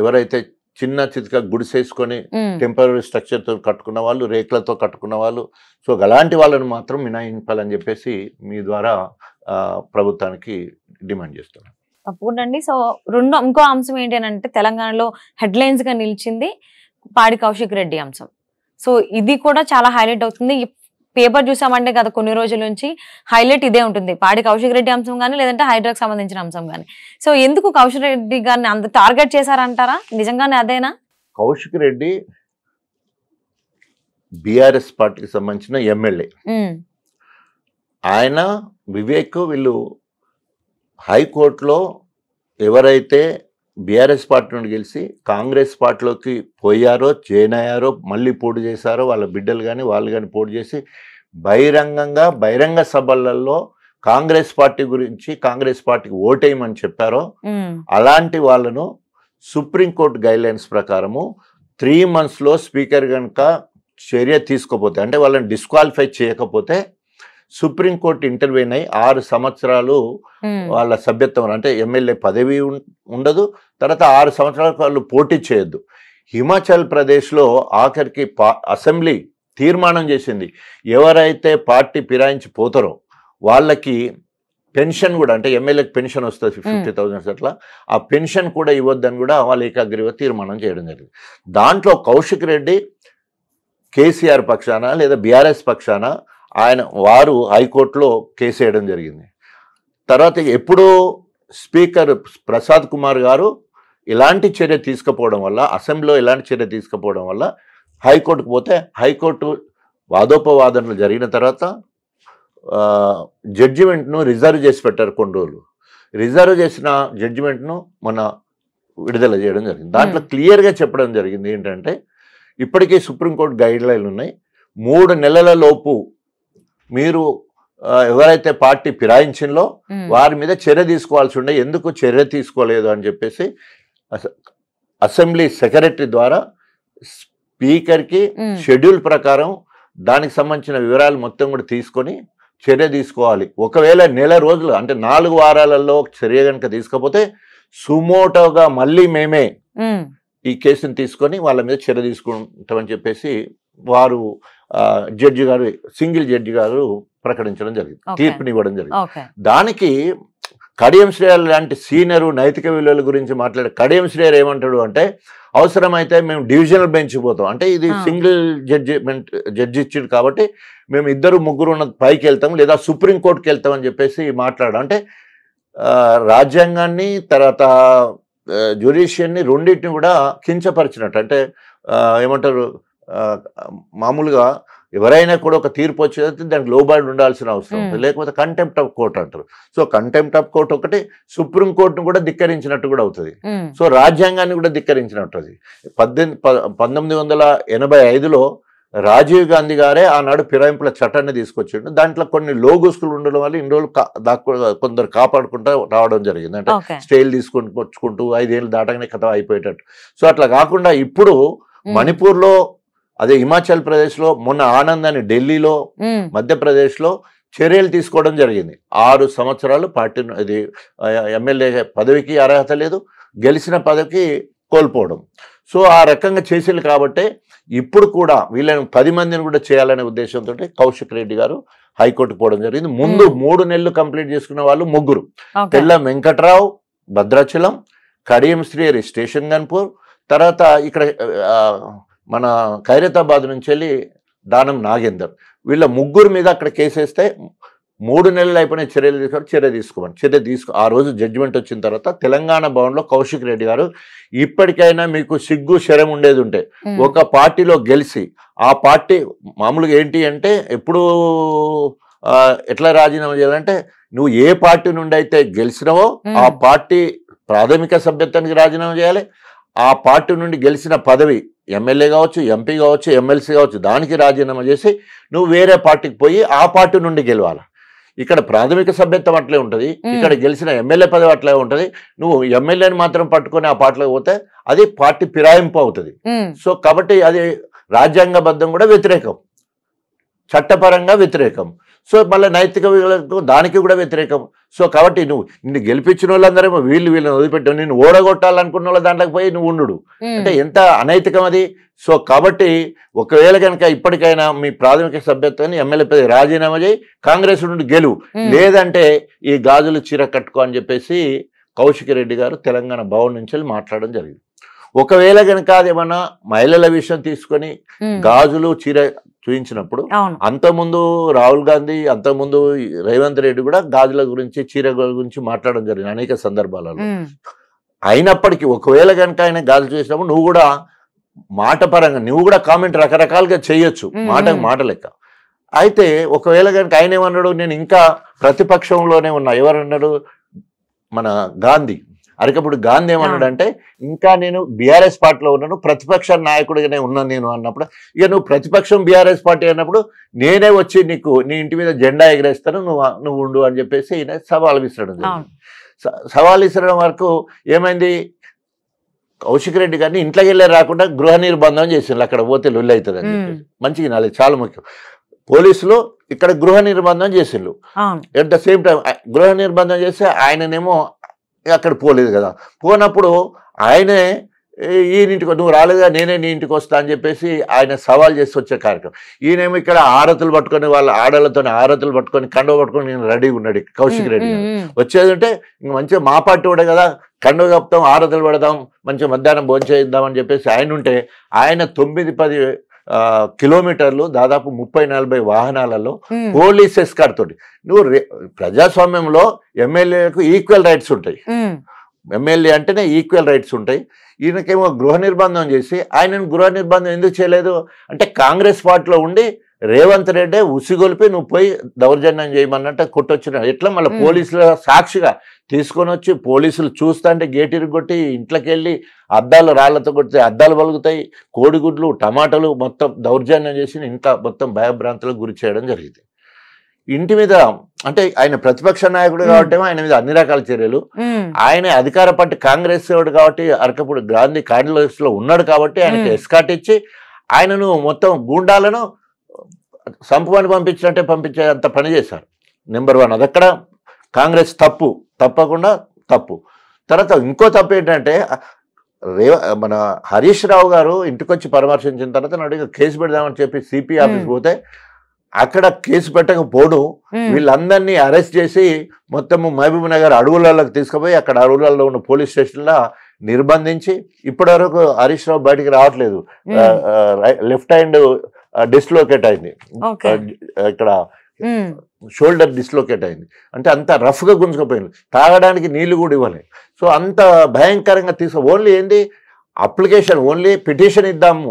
ఎవరైతే చిన్న చితిక గుడిసేసుకొని టెంపరీ స్ట్రక్చర్తో కట్టుకున్న వాళ్ళు రేకులతో కట్టుకున్న వాళ్ళు సో అలాంటి వాళ్ళను మాత్రం మినహాయింపాలని చెప్పేసి మీ ద్వారా ప్రభుత్వానికి డిమాండ్ చేస్తున్నాను తప్పకుండా అండి సో రెండో ఇంకో అంశం ఏంటంటే తెలంగాణలో హెడ్లైన్స్గా నిలిచింది పాడి కౌశిక్ రెడ్డి అంశం సో ఇది కూడా చాలా హైలైట్ అవుతుంది పేపర్ చూసామంటే గత కొన్ని రోజుల నుంచి హైలైట్ ఇదే ఉంటుంది పాడి కౌశిక్ రెడ్డి అంశం కానీ లేదంటే హైడ్రాకి సంబంధించిన అంశం కానీ సో ఎందుకు కౌశిక్ రెడ్డి గారిని అంత టార్గెట్ చేశారంటారా నిజంగానే అదేనా కౌశిక్ రెడ్డి బీఆర్ఎస్ పార్టీకి సంబంధించిన ఎమ్మెల్యే ఆయన వివేక్ వీళ్ళు హైకోర్టులో ఎవరైతే బీఆర్ఎస్ పార్టీ నుండి గెలిచి కాంగ్రెస్ పార్టీలోకి పోయారో చేనయ్యారో మళ్ళీ పోటీ చేశారో వాళ్ళ బిడ్డలు కానీ వాళ్ళు కానీ పోటీ చేసి బహిరంగంగా బహిరంగ సభలలో కాంగ్రెస్ పార్టీ గురించి కాంగ్రెస్ పార్టీకి ఓటేయమని చెప్పారో అలాంటి వాళ్ళను సుప్రీంకోర్టు గైడ్లైన్స్ ప్రకారము త్రీ మంత్స్లో స్పీకర్ కనుక చర్య తీసుకోపోతే అంటే వాళ్ళని డిస్క్వాలిఫై చేయకపోతే సుప్రీంకోర్టు ఇంటర్వ్యూన్ అయి ఆరు సంవత్సరాలు వాళ్ళ సభ్యత్వం అంటే ఎమ్మెల్యే పదవి ఉండదు తర్వాత ఆరు సంవత్సరాలకు వాళ్ళు పోటీ చేయొద్దు హిమాచల్ ప్రదేశ్లో ఆఖరికి అసెంబ్లీ తీర్మానం చేసింది ఎవరైతే పార్టీ ఫిరాయించి పోతారో వాళ్ళకి పెన్షన్ కూడా అంటే ఎమ్మెల్యేకి పెన్షన్ వస్తుంది ఫిఫ్టీ థౌజండ్స్ అట్లా ఆ పెన్షన్ కూడా ఇవ్వద్దని కూడా వాళ్ళు ఏకాగ్రీవ తీర్మానం చేయడం జరిగింది దాంట్లో కౌశిక్ రెడ్డి కేసీఆర్ పక్షాన లేదా బీఆర్ఎస్ పక్షాన ఆయన వారు హైకోర్టులో కేసు వేయడం జరిగింది తర్వాత ఎప్పుడూ స్పీకర్ ప్రసాద్ కుమార్ గారు ఇలాంటి చర్య తీసుకుపోవడం వల్ల అసెంబ్లీలో ఇలాంటి చర్య తీసుకుపోవడం వల్ల హైకోర్టుకు పోతే హైకోర్టు వాదోపవాదనలు జరిగిన తర్వాత జడ్జిమెంట్ను రిజర్వ్ చేసి పెట్టారు కొన్ని రోజులు రిజర్వ్ చేసిన జడ్జిమెంట్ను మన విడుదల చేయడం జరిగింది దాంట్లో క్లియర్గా చెప్పడం జరిగింది ఏంటంటే ఇప్పటికే సుప్రీంకోర్టు గైడ్లైన్లు ఉన్నాయి మూడు నెలల లోపు మీరు ఎవరైతే పార్టీ ఫిరాయించిందో వారి మీద చర్య తీసుకోవాల్సి ఉండే ఎందుకు చర్య తీసుకోలేదు అని చెప్పేసి అసెంబ్లీ సెక్రటరీ ద్వారా స్పీకర్కి షెడ్యూల్ ప్రకారం దానికి సంబంధించిన వివరాలు మొత్తం కూడా తీసుకొని చర్య తీసుకోవాలి ఒకవేళ నెల రోజులు అంటే నాలుగు వారాలలో చర్య కనుక తీసుకపోతే సుమోటోగా మళ్ళీ మేమే ఈ కేసును తీసుకొని వాళ్ళ మీద చర్య తీసుకుంటామని చెప్పేసి వారు జడ్జి గారు సింగిల్ జడ్జి గారు ప్రకటించడం జరిగింది తీర్పుని ఇవ్వడం జరిగింది దానికి కడియం శ్రేయ లాంటి సీనియర్ నైతిక విలువల గురించి మాట్లాడే కడియం శ్రేయర్ ఏమంటాడు అంటే అవసరమైతే మేము డివిజనల్ బెంచ్ పోతాం అంటే ఇది సింగిల్ జడ్జిమెంట్ జడ్జి ఇచ్చిండు కాబట్టి మేము ఇద్దరు ముగ్గురు ఉన్న పైకి వెళ్తాం లేదా సుప్రీంకోర్టుకి వెళ్తాం అని చెప్పేసి మాట్లాడడం అంటే రాజ్యాంగాన్ని తర్వాత జ్యుడిషియన్ని రెండింటిని కూడా కించపరిచినట్టు అంటే ఏమంటారు మామూలుగా ఎవరైనా కూడా ఒక తీర్పు వచ్చేదంటే దానికి లోబడి ఉండాల్సిన అవసరం ఉంది లేకపోతే కంటెంప్ట్ ఆఫ్ కోర్ట్ అంటారు సో కంటెంప్ట్ ఆఫ్ కోర్ట్ ఒకటి సుప్రీంకోర్టును కూడా ధిక్కరించినట్టు కూడా అవుతుంది సో రాజ్యాంగాన్ని కూడా ధిక్కరించినట్టు అది పద్దెనిమిది పంతొమ్మిది వందల ఎనభై రాజీవ్ గాంధీ గారే ఆనాడు ఫిరాయింపుల చట్టాన్ని తీసుకొచ్చిండు దాంట్లో కొన్ని లోగుసుకులు ఉండడం వల్ల ఇన్ని రోజులు దాక్కు కొందరు కాపాడుకుంటూ రావడం జరిగింది అంటే స్టైల్ తీసుకొని వచ్చుకుంటూ ఐదేళ్ళు దాటగానే కథ అయిపోయేటట్టు సో అట్లా కాకుండా ఇప్పుడు మణిపూర్లో అదే హిమాచల్ ప్రదేశ్ లో మొన్న ఆనంద్ అని ఢిల్లీలో లో చర్యలు తీసుకోవడం జరిగింది ఆరు సంవత్సరాలు పార్టీ ఇది ఎమ్మెల్యే పదవికి అర్హత లేదు గెలిచిన పదవికి కోల్పోవడం సో ఆ రకంగా చేసేది కాబట్టి ఇప్పుడు కూడా వీళ్ళని పది మందిని కూడా చేయాలనే ఉద్దేశంతో కౌశిక్ రెడ్డి గారు హైకోర్టు పోవడం జరిగింది ముందు మూడు నెలలు కంప్లీట్ చేసుకున్న వాళ్ళు ముగ్గురు తెల్ల వెంకట్రావు భద్రాచలం కడియం శ్రీహరి స్టేషన్ గన్పూర్ తర్వాత ఇక్కడ మన ఖైరతాబాద్ నుంచి వెళ్ళి దానం నాగేందర్ వీళ్ళ ముగ్గురు మీద అక్కడ కేసేస్తే మూడు నెలలు అయిపోయిన చర్యలు తీసుకొని చర్య తీసుకోమని చర్య తీసుకో ఆ రోజు జడ్జిమెంట్ వచ్చిన తర్వాత తెలంగాణ భవన్లో కౌశిక్ రెడ్డి గారు ఇప్పటికైనా మీకు సిగ్గు శరం ఉండేది ఉంటే ఒక పార్టీలో గెలిచి ఆ పార్టీ మామూలుగా ఏంటి అంటే ఎప్పుడు ఎట్లా రాజీనామా చేయాలంటే నువ్వు ఏ పార్టీ నుండి అయితే గెలిచినవో ఆ పార్టీ ప్రాథమిక సభ్యత్వానికి రాజీనామా చేయాలి ఆ పార్టీ నుండి గెలిచిన పదవి ఎమ్మెల్యే కావచ్చు ఎంపీ కావచ్చు ఎమ్మెల్సీ కావచ్చు దానికి రాజీనామా చేసి నువ్వు వేరే పార్టీకి పోయి ఆ పార్టీ నుండి గెలవాలి ఇక్కడ ప్రాథమిక సభ్యత్వం అట్లే ఉంటుంది ఇక్కడ గెలిచిన ఎమ్మెల్యే పదవి అట్లే ఉంటుంది నువ్వు ఎమ్మెల్యేని మాత్రం పట్టుకొని ఆ పార్టీలో పోతే అది పార్టీ ఫిరాయింపు అవుతుంది సో కాబట్టి అది రాజ్యాంగబద్ధం కూడా వ్యతిరేకం చట్టపరంగా వ్యతిరేకం సో మళ్ళీ నైతిక దానికి కూడా వ్యతిరేకం సో కాబట్టి నువ్వు నిన్ను గెలిపించిన వాళ్ళందరేమో వీళ్ళు వీళ్ళని వదిలిపెట్టావు నిన్ను ఓడగొట్టాలనుకున్న వాళ్ళ దాంట్లోకి పోయి నువ్వు ఉండు అంటే ఎంత అనైతికం అది సో కాబట్టి ఒకవేళ కనుక ఇప్పటికైనా మీ ప్రాథమిక సభ్యత్వాన్ని ఎమ్మెల్యే రాజీనామా చేయి కాంగ్రెస్ నుండి గెలువు లేదంటే ఈ గాజులు చీర కట్టుకో అని చెప్పేసి కౌశిక్ రెడ్డి గారు తెలంగాణ భవన్ నుంచి మాట్లాడడం జరిగింది ఒకవేళ కనుక అదేమన్నా మహిళల విషయం తీసుకొని గాజులు చీర చూపించినప్పుడు అంతకుముందు రాహుల్ గాంధీ అంతకుముందు రేవంత్ రెడ్డి కూడా గాజుల గురించి చీర గురించి మాట్లాడడం జరిగింది అనేక సందర్భాలలో అయినప్పటికీ ఒకవేళ కనుక ఆయన గాజులు చేసినప్పుడు నువ్వు కూడా మాట పరంగా నువ్వు కూడా కామెంట్ రకరకాలుగా చేయొచ్చు మాట మాట లెక్క అయితే ఒకవేళ కనుక ఆయన ఏమన్నాడు నేను ఇంకా ప్రతిపక్షంలోనే ఉన్నా ఎవరన్నాడు మన గాంధీ అరకప్పుడు గాంధీ ఏమన్నాడంటే ఇంకా నేను బీఆర్ఎస్ పార్టీలో ఉన్నాను ప్రతిపక్ష నాయకుడిగానే ఉన్నాను నేను అన్నప్పుడు ఇక నువ్వు ప్రతిపక్షం బీఆర్ఎస్ పార్టీ అన్నప్పుడు నేనే వచ్చి నీకు నీ ఇంటి మీద జెండా ఎగిరేస్తాను నువ్వు నువ్వు ఉండు అని చెప్పేసి ఈయన సవాల్ విసరడం సవాల్ విసరడం వరకు ఏమైంది కౌశిక్ రెడ్డి గారిని ఇంట్లోకి వెళ్ళే రాకుండా గృహ నిర్బంధం చేసిండ్రు అక్కడ పోతే లొల్లి అవుతుంది అని మంచిగా నాలుగు చాలా ముఖ్యం పోలీసులు ఇక్కడ గృహ నిర్బంధం చేసిండ్రు ఎట్ ద సేమ్ టైం గృహ నిర్బంధం చేస్తే ఆయననేమో అక్కడ పోలేదు కదా పోనప్పుడు ఆయనే ఈయనింటికి నువ్వు రాలేదా నేనే నీ ఇంటికి వస్తా అని చెప్పేసి ఆయన సవాల్ చేసి వచ్చే కార్యక్రమం ఈయనేమో ఇక్కడ ఆరతులు పట్టుకొని వాళ్ళ ఆడలతో ఆరతులు పట్టుకొని కండవ పట్టుకొని నేను రెడీగా ఉన్నాడు కౌశిక్ రెడ్డి వచ్చేది అంటే మంచిగా మా పార్టీ కూడా కదా కండవ కప్తాం ఆరతులు పెడదాం మంచిగా మధ్యాహ్నం భోజనం చేద్దామని చెప్పేసి ఆయన ఉంటే ఆయన తొమ్మిది పది కిలోమీటర్లు దాదాపు ముప్పై నలభై వాహనాలలో పోలీస్ ఎస్కార్ తోటి నువ్వు ప్రజాస్వామ్యంలో ఎమ్మెల్యేలకు ఈక్వల్ రైట్స్ ఉంటాయి ఎమ్మెల్యే అంటేనే ఈక్వల్ రైట్స్ ఉంటాయి ఈయనకేమో గృహ నిర్బంధం చేసి ఆయనను గృహ నిర్బంధం ఎందుకు చేయలేదు అంటే కాంగ్రెస్ పార్టీలో ఉండి రేవంత్ రెడ్డి ఉసిగొలిపి నువ్వు పోయి దౌర్జన్యం చేయమన్నట్టు కొట్టొచ్చిన ఎట్లా మళ్ళీ పోలీసుల సాక్షిగా తీసుకొని వచ్చి పోలీసులు చూస్తుంటే గేటిరు కొట్టి ఇంట్లోకి వెళ్ళి అద్దాలు రాళ్లతో కొట్టి అద్దాలు పలుకుతాయి కోడిగుడ్లు టమాటాలు మొత్తం దౌర్జన్యం చేసి ఇంత మొత్తం భయభ్రాంతులకు గురి చేయడం జరిగింది ఇంటి మీద అంటే ఆయన ప్రతిపక్ష నాయకుడు కాబట్టి ఆయన మీద అన్ని రకాల చర్యలు ఆయన అధికార పార్టీ కాంగ్రెస్ కాబట్టి అరకపుడు గాంధీ కాంగ్రెస్ లో ఉన్నాడు కాబట్టి ఆయనకి ఎస్కాట్ ఇచ్చి ఆయనను మొత్తం గూండాలను సంపువాన్ని పంపించినట్టే పంపించే అంత పని చేశారు నెంబర్ వన్ అదక్కడ కాంగ్రెస్ తప్పు తప్పకుండా తప్పు తర్వాత ఇంకో తప్పు ఏంటంటే రేవ మన హరీష్ రావు గారు ఇంటికొచ్చి పరామర్శించిన తర్వాత ఇంకా కేసు పెడదామని చెప్పి సిపి ఆఫీస్ పోతే అక్కడ కేసు పెట్టకపోడు వీళ్ళందరినీ అరెస్ట్ చేసి మొత్తము మహబూబ్ నగర్ అడవులలోకి తీసుకుపోయి అక్కడ అడవులలో ఉన్న పోలీస్ స్టేషన్లో నిర్బంధించి ఇప్పటి వరకు హరీష్ రావు బయటికి రావట్లేదు లెఫ్ట్ హ్యాండ్ డిస్లోకేట్ అయింది ఇక్కడ షోల్డర్ డిస్లోకేట్ అయింది అంటే అంత రఫ్గా గుంజుకుపోయింది తాగడానికి నీళ్లు కూడా ఇవ్వాలి సో అంత భయంకరంగా తీసు ఓన్లీ ఏంటి అప్లికేషన్ ఓన్లీ పిటిషన్ ఇద్దాము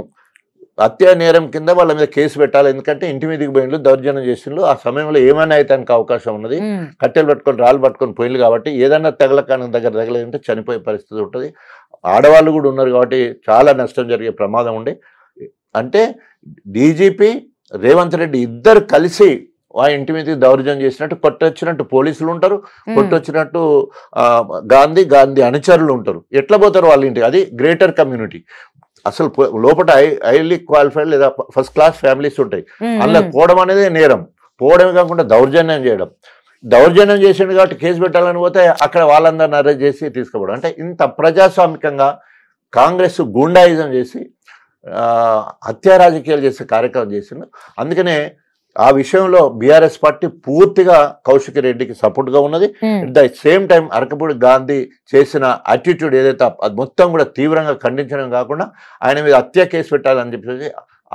హత్యా నేరం కింద వాళ్ళ మీద కేసు పెట్టాలి ఎందుకంటే ఇంటి మీదకి పోయిండ్లు దౌర్జన్యం చేసిండ్రు ఆ సమయంలో ఏమైనా అయితానికి అవకాశం ఉన్నది కట్టెలు పట్టుకొని రాళ్ళు పట్టుకొని పోయిండ్లు కాబట్టి ఏదైనా తగలకానికి దగ్గర తగలేదంటే చనిపోయే పరిస్థితి ఉంటుంది ఆడవాళ్ళు కూడా ఉన్నారు కాబట్టి చాలా నష్టం జరిగే ప్రమాదం ఉండి అంటే డీజీపీ రేవంత్ రెడ్డి ఇద్దరు కలిసి ఆ ఇంటి మీదకి దౌర్జన్యం చేసినట్టు కొట్టొచ్చినట్టు పోలీసులు ఉంటారు కొట్టొచ్చినట్టు గాంధీ గాంధీ అనుచరులు ఉంటారు ఎట్లా పోతారు వాళ్ళ ఇంటికి అది గ్రేటర్ కమ్యూనిటీ అసలు లోపల హై హైలీ క్వాలిఫైడ్ లేదా ఫస్ట్ క్లాస్ ఫ్యామిలీస్ ఉంటాయి అందులో పోవడం అనేది నేరం పోవడమే కాకుండా దౌర్జన్యం చేయడం దౌర్జన్యం చేసిండు కాబట్టి కేసు పెట్టాలని పోతే అక్కడ వాళ్ళందరిని అరెస్ట్ చేసి తీసుకోవడం అంటే ఇంత ప్రజాస్వామికంగా కాంగ్రెస్ గూండాయిజం చేసి హత్యా రాజకీయాలు చేసే కార్యక్రమం చేసిండు అందుకనే ఆ విషయంలో బీఆర్ఎస్ పార్టీ పూర్తిగా కౌశిక్ రెడ్డికి సపోర్ట్గా ఉన్నది at the same time Arekapudi Gandhi చేసిన అటిట్యూడ్ ఏదైతే అది మొత్తం కూడా తీవ్రంగా ఖండించడం కాకుండా ఆయన మీద హత్య కేసు పెట్టాలని చెప్పేసి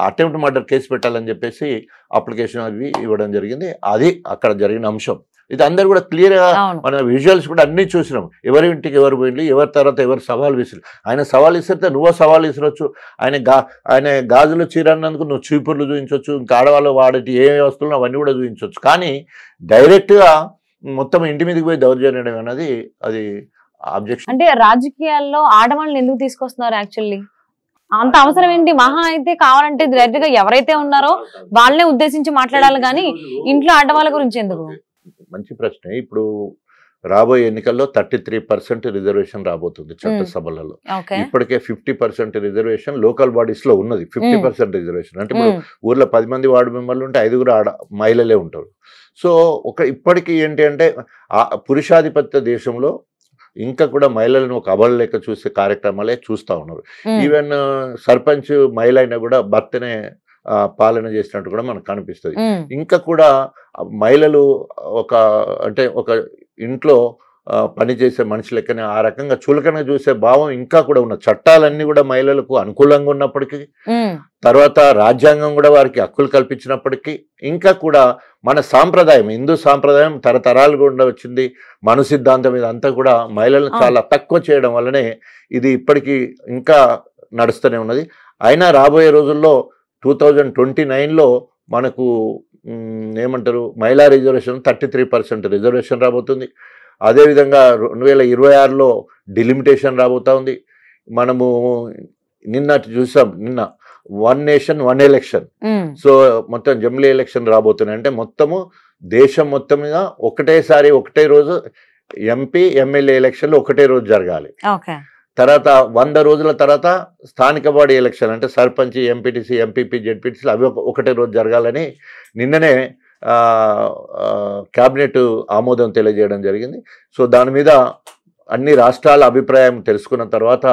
అటెంప్ట్ మర్డర్ కేసు పెట్టాలని చెప్పేసి అప్లికేషన్ అవి ఇవ్వడం జరిగింది అది అక్కడ జరిగిన అంశం ఇది అందరు కూడా క్లియర్గా మన విజువల్స్ కూడా అన్నీ చూసినాం ఎవరి ఇంటికి ఎవరు పోయింది ఎవరి తర్వాత ఎవరు సవాల్ విసిరు ఆయన సవాల్ ఇస్తే నువ్వు సవాల్ విసిరొచ్చు ఆయన గా ఆయన గాజులు చీరన్నందుకు నువ్వు చూపుర్లు చూపించవచ్చు ఇంకా ఆడవాళ్ళు వాడేటి ఏ వస్తువులు అవన్నీ కూడా చూపించవచ్చు కానీ డైరెక్ట్గా మొత్తం ఇంటి మీదకి పోయి దౌర్జన్యడం అనేది అది అబ్జెక్షన్ అంటే రాజకీయాల్లో ఆడవాళ్ళని ఎందుకు తీసుకొస్తున్నారు యాక్చువల్లీ అంత అవసరం ఏంటి మహా అయితే కావాలంటే డైరెక్ట్ గా ఎవరైతే ఉన్నారో వాళ్ళనే ఉద్దేశించి మాట్లాడాలి కానీ ఇంట్లో ఆడవాళ్ళ గురించి ఎందుకు మంచి ప్రశ్న ఇప్పుడు రాబోయే ఎన్నికల్లో థర్టీ త్రీ పర్సెంట్ రిజర్వేషన్ రాబోతుంది చట్టసభలలో ఇప్పటికే fifty percent reservation local bodies లో ఉన్నది ఫిఫ్టీ పర్సెంట్ రిజర్వేషన్ అంటే ఇప్పుడు ఊర్లో పది మంది వార్డు మెంబర్లు ఉంటే ఐదుగురు ఆడ మహిళలే ఉంటారు సో ఒక ఇప్పటికీ ఏంటి అంటే పురుషాధిపత్య దేశంలో ఇంకా కూడా మహిళలను ఒక అబల లెక్క చూసే కార్యక్రమాలే చూస్తూ ఉన్నారు ఈవెన్ సర్పంచ్ మహిళ అయినా కూడా భర్తనే పాలన చేసినట్టు కూడా మనకు కనిపిస్తుంది ఇంకా కూడా మహిళలు ఒక అంటే ఒక ఇంట్లో పనిచేసే మనిషి లెక్కనే ఆ రకంగా చులకనగా చూసే భావం ఇంకా కూడా ఉన్న చట్టాలన్నీ కూడా మహిళలకు అనుకూలంగా ఉన్నప్పటికీ తర్వాత రాజ్యాంగం కూడా వారికి హక్కులు కల్పించినప్పటికీ ఇంకా కూడా మన సాంప్రదాయం హిందూ సాంప్రదాయం తరతరాలు కూడా వచ్చింది మను సిద్ధాంతం అంతా కూడా మహిళలను చాలా తక్కువ చేయడం వల్లనే ఇది ఇప్పటికీ ఇంకా నడుస్తూనే ఉన్నది అయినా రాబోయే రోజుల్లో టూ థౌజండ్ ట్వంటీ నైన్లో మనకు ఏమంటారు మహిళా reservation thirty three percent reservation రాబోతుంది అదేవిధంగా రెండు వేల ఇరవై ఆరులో డిలిమిటేషన్ రాబోతూ ఉంది మనము నిన్న చూసాం నిన్న one nation one election so మొత్తం జమ్లీ ఎలక్షన్ రాబోతున్నాయి అంటే మొత్తము దేశం మొత్తం మీద ఒకటేసారి ఒకటే రోజు ఎంపీ ఎమ్మెల్యే ఎలక్షన్లు ఒకటే రోజు జరగాలి తర్వాత వంద రోజుల తర్వాత స్థానిక బాడీ ఎలక్షన్ అంటే సర్పంచ్ ఎంపీటీసీ ఎంపీపీ జెడ్పీటీసీ అవి ఒకటే రోజు జరగాలని నిన్ననే క్యాబినెట్ ఆమోదం తెలియజేయడం జరిగింది సో దాని మీద అన్ని రాష్ట్రాల అభిప్రాయం తెలుసుకున్న తర్వాత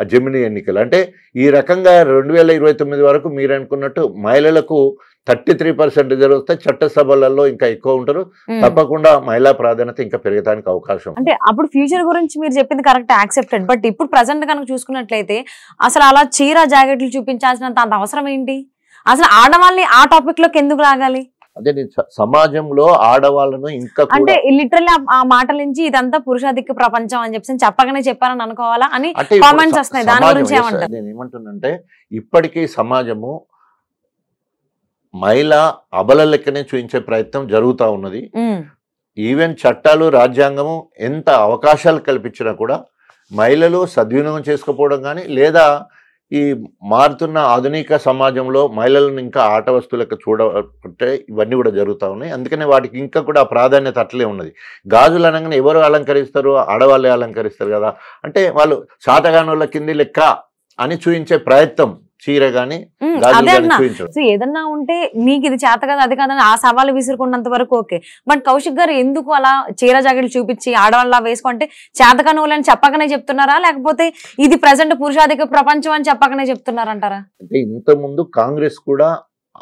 ఆ జమినీ ఎన్నికలు అంటే ఈ రకంగా రెండు వేల ఇరవై తొమ్మిది వరకు మీరు అనుకున్నట్టు మహిళలకు థర్టీ త్రీ పర్సెంట్ జరుగుతాయి చట్టసభలలో ఇంకా ఎక్కువ ఉంటారు తప్పకుండా మహిళా ప్రాధాన్యత ఇంకా పెరగడానికి అవకాశం అంటే అప్పుడు ఫ్యూచర్ గురించి మీరు చెప్పింది కరెక్ట్ యాక్సెప్టెడ్ బట్ ఇప్పుడు ప్రజెంట్ కనుక చూసుకున్నట్లయితే అసలు అలా చీర జాకెట్లు చూపించాల్సినంత అంత అవసరం ఏంటి అసలు ఆడవాళ్ళని ఆ టాపిక్ లోకి ఎందుకు రాగాలి అదే సమాజంలో ఆడవాళ్ళను ఇంకా అంటే లిటరల్ ఆ మాటల నుంచి ఇదంతా పురుషాధిక్య ప్రపంచం అని చెప్పి చెప్పగానే చెప్పారని అనుకోవాలా అని కామెంట్స్ వస్తున్నాయి దాని గురించి ఏమంటారు ఏమంటుందంటే ఇప్పటికీ సమాజము మహిళ అబల లెక్కనే చూపించే ప్రయత్నం జరుగుతూ ఉన్నది ఈవెన్ చట్టాలు రాజ్యాంగము ఎంత అవకాశాలు కల్పించినా కూడా మహిళలు సద్వినియోగం చేసుకోపోవడం కానీ లేదా ఈ మారుతున్న ఆధునిక సమాజంలో మహిళలను ఇంకా ఆట వస్తువులకు చూడకుంటే ఇవన్నీ కూడా జరుగుతూ ఉన్నాయి అందుకనే వాటికి ఇంకా కూడా ప్రాధాన్యత అట్లే ఉన్నది గాజులు అనగానే ఎవరు అలంకరిస్తారు ఆడవాళ్ళే అలంకరిస్తారు కదా అంటే వాళ్ళు సాతగానుల కింది లెక్క అని చూపించే ప్రయత్నం చీర గానీ ఏదన్నా ఉంటే మీకు ఇది చేత కదా అది కాదని ఆ సవాలు విసురుకున్నంత వరకు ఓకే బట్ కౌశిక్ గారు ఎందుకు అలా చీర జాకెట్లు చూపించి ఆడవాళ్ళ వేసుకుంటే చేతకనువులు అని చెప్పకనే చెప్తున్నారా లేకపోతే ఇది ప్రజెంట్ పురుషాధిక ప్రపంచం అని చెప్పకనే చెప్తున్నారంటారా అంటే ఇంత ముందు కాంగ్రెస్ కూడా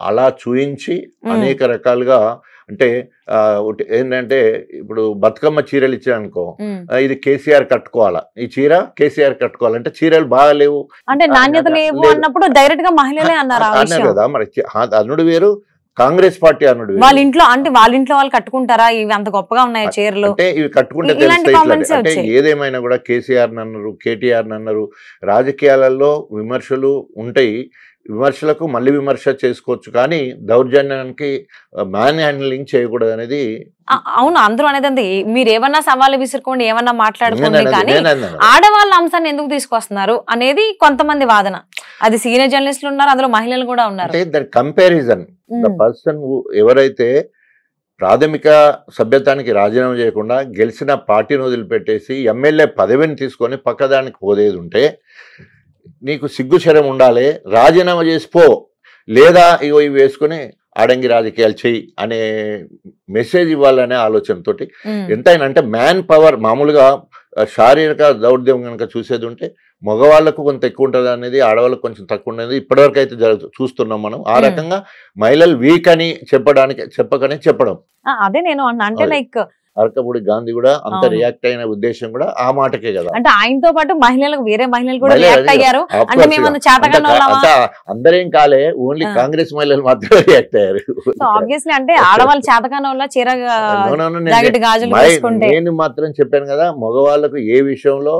అలా చూయించి అనేక రకాలుగా అంటే ఏంటంటే ఇప్పుడు బతుకమ్మ చీరలు ఇచ్చానుకో ఇది కేసీఆర్ కట్టుకోవాలా ఈ చీర కేసీఆర్ కట్టుకోవాలంటే చీరలు బాగాలేవు అంటే నాణ్యత లేవు అన్నప్పుడు డైరెక్ట్ గా మహిళలే అన్నారు కదా మరి అన్నుడు వేరు కాంగ్రెస్ పార్టీ అన్నాడు వాళ్ళ ఇంట్లో అంటే వాళ్ళ ఇంట్లో వాళ్ళు కట్టుకుంటారా ఇవి అంత గొప్పగా ఉన్నాయి చీరలు అంటే ఇవి కట్టుకుంటే అంటే ఏదేమైనా కూడా కేసీఆర్ అన్నారు కేటీఆర్ అన్నారు రాజకీయాలలో విమర్శలు ఉంటాయి విమర్శలకు మళ్ళీ విమర్శ చేసుకోవచ్చు కానీ దౌర్జన్యానికి మ్యాన్ హ్యాండ్లింగ్ చేయకూడదు అనేది అవును అందరూ అనేది మీరు ఏమన్నా సవాళ్ళు విసురుకోండి ఏమన్నా మాట్లాడుకోండి కానీ ఆడవాళ్ళ అంశాన్ని ఎందుకు తీసుకొస్తున్నారు అనేది కొంతమంది వాదన అది సీనియర్ జర్నలిస్టులు ఉన్నారు అందులో మహిళలు కూడా ఉన్నారు కంపారిజన్ ద పర్సన్ ఎవరైతే ప్రాథమిక సభ్యత్వానికి రాజీనామా చేయకుండా గెలిచిన పార్టీని వదిలిపెట్టేసి ఎమ్మెల్యే పదవిని తీసుకొని పక్కదానికి పోదేది ఉంటే నీకు సిగ్గుశరం ఉండాలి రాజీనామా చేసిపో లేదా ఇవో ఇవి వేసుకొని అడంగి రాజకీయాలు చేయి అనే మెసేజ్ ఇవ్వాలనే ఆలోచనతోటి ఎంతైనా అంటే మ్యాన్ పవర్ మామూలుగా శారీరక దౌర్ద్యం కనుక చూసేది ఉంటే మగవాళ్ళకు కొంత ఎక్కువ ఉంటుంది అనేది ఆడవాళ్ళకు కొంచెం తక్కువ ఉండేది ఇప్పటివరకు అయితే జరుగుతూ చూస్తున్నాం మనం ఆ hmm. రకంగా మహిళలు వీక్ అని చెప్పడానికి చెప్పకనే చెప్పడం అదే నేను అంటే లైక్ అరకపూడి గాంధీ కూడా అంత రియాక్ట్ అయిన ఉద్దేశం కూడా ఆ మాటకే కదా అంటే ఆయనతో పాటు మహిళలకు వేరే మహిళలు కూడా రియాక్ట్ అయ్యారు అంటే మేము అందరేం కాలే ఓన్లీ కాంగ్రెస్ మహిళలు మాత్రమే రియాక్ట్ అయ్యారు అంటే ఆడవాళ్ళు చేతకాన నేను మాత్రం చెప్పాను కదా మగవాళ్ళకు ఏ విషయంలో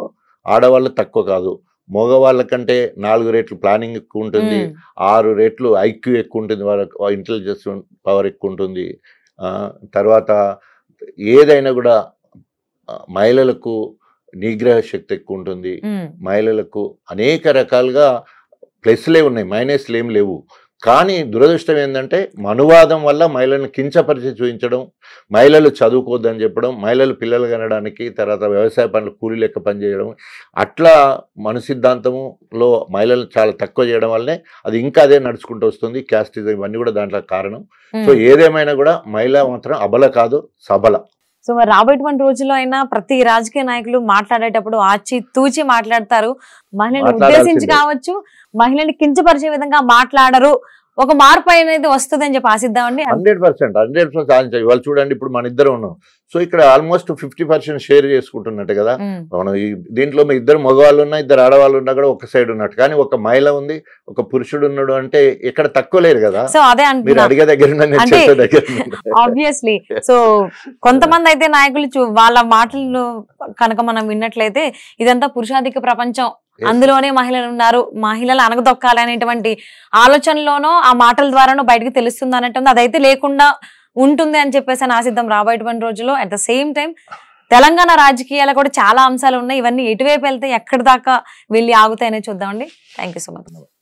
ఆడవాళ్ళు తక్కువ కాదు మగవాళ్ళ కంటే నాలుగు రేట్లు ప్లానింగ్ ఎక్కువ ఉంటుంది ఆరు రేట్లు ఐక్యూ ఎక్కువ ఉంటుంది వాళ్ళ ఇంటెలిజెన్స్ పవర్ ఎక్కువ ఉంటుంది తర్వాత ఏదైనా కూడా మహిళలకు నిగ్రహ శక్తి ఎక్కువ ఉంటుంది మహిళలకు అనేక రకాలుగా ప్లస్లే ఉన్నాయి మైనస్లు ఏం లేవు కానీ దురదృష్టం ఏంటంటే మనువాదం వల్ల మహిళలను కించపరిచి చూపించడం మహిళలు చదువుకోవద్దని చెప్పడం మహిళలు పిల్లలు కనడానికి తర్వాత వ్యవసాయ పనులు కూలీ లెక్క పనిచేయడం అట్లా మన సిద్ధాంతంలో మహిళలు చాలా తక్కువ చేయడం వల్లనే అది ఇంకా అదే నడుచుకుంటూ వస్తుంది క్యాస్టిజం ఇవన్నీ కూడా దాంట్లో కారణం సో ఏదేమైనా కూడా మహిళ మాత్రం అబల కాదు సబల సో మరి రాబోయేటువంటి రోజుల్లో అయినా ప్రతి రాజకీయ నాయకులు మాట్లాడేటప్పుడు ఆచి తూచి మాట్లాడతారు మహిళను ఉద్దేశించి కావచ్చు మహిళని కించపరిచే విధంగా మాట్లాడరు ఒక మార్పు అనేది వస్తుంది అని చెప్పి ఆశిద్దామండి హండ్రెడ్ పర్సెంట్ హండ్రెడ్ పర్సెంట్ సాధించాలి ఇవాళ చూడండి ఇప్పుడు మన ఇద్దరు ఉన్నాం సో ఇక్కడ ఆల్మోస్ట్ ఫిఫ్టీ పర్సెంట్ షేర్ చేసుకుంటున్నట్టు కదా మనం దీంట్లో మీ ఇద్దరు మగవాళ్ళు ఉన్నా ఇద్దరు ఆడవాళ్ళు ఉన్నా కూడా ఒక సైడ్ ఉన్నట్టు కానీ ఒక మహిళ ఉంది ఒక పురుషుడు ఉన్నాడు అంటే ఇక్కడ తక్కువ లేరు కదా సో అదే మీరు అడిగే దగ్గర ఆబ్వియస్లీ సో కొంతమంది అయితే నాయకులు వాళ్ళ మాటలు కనుక మనం విన్నట్లయితే ఇదంతా పురుషాధిక ప్రపంచం అందులోనే మహిళలు ఉన్నారు మహిళలు అనగదొక్కాలనేటువంటి అనేటువంటి ఆలోచనలోనో ఆ మాటల ద్వారానో బయటకు తెలుస్తుంది అన్నట్టుంది అదైతే లేకుండా ఉంటుంది అని చెప్పేసి ఆశిద్దాం రాబోయేటువంటి రోజుల్లో at the same time Telangana రాజకీయాలు కూడా చాలా అంశాలు ఉన్నాయి ఇవన్నీ ఎటువైపు వెళ్తే ఎక్కడి దాకా వెళ్ళి ఆగుతాయనే చూద్దామండి థ్యాంక్ సో మచ్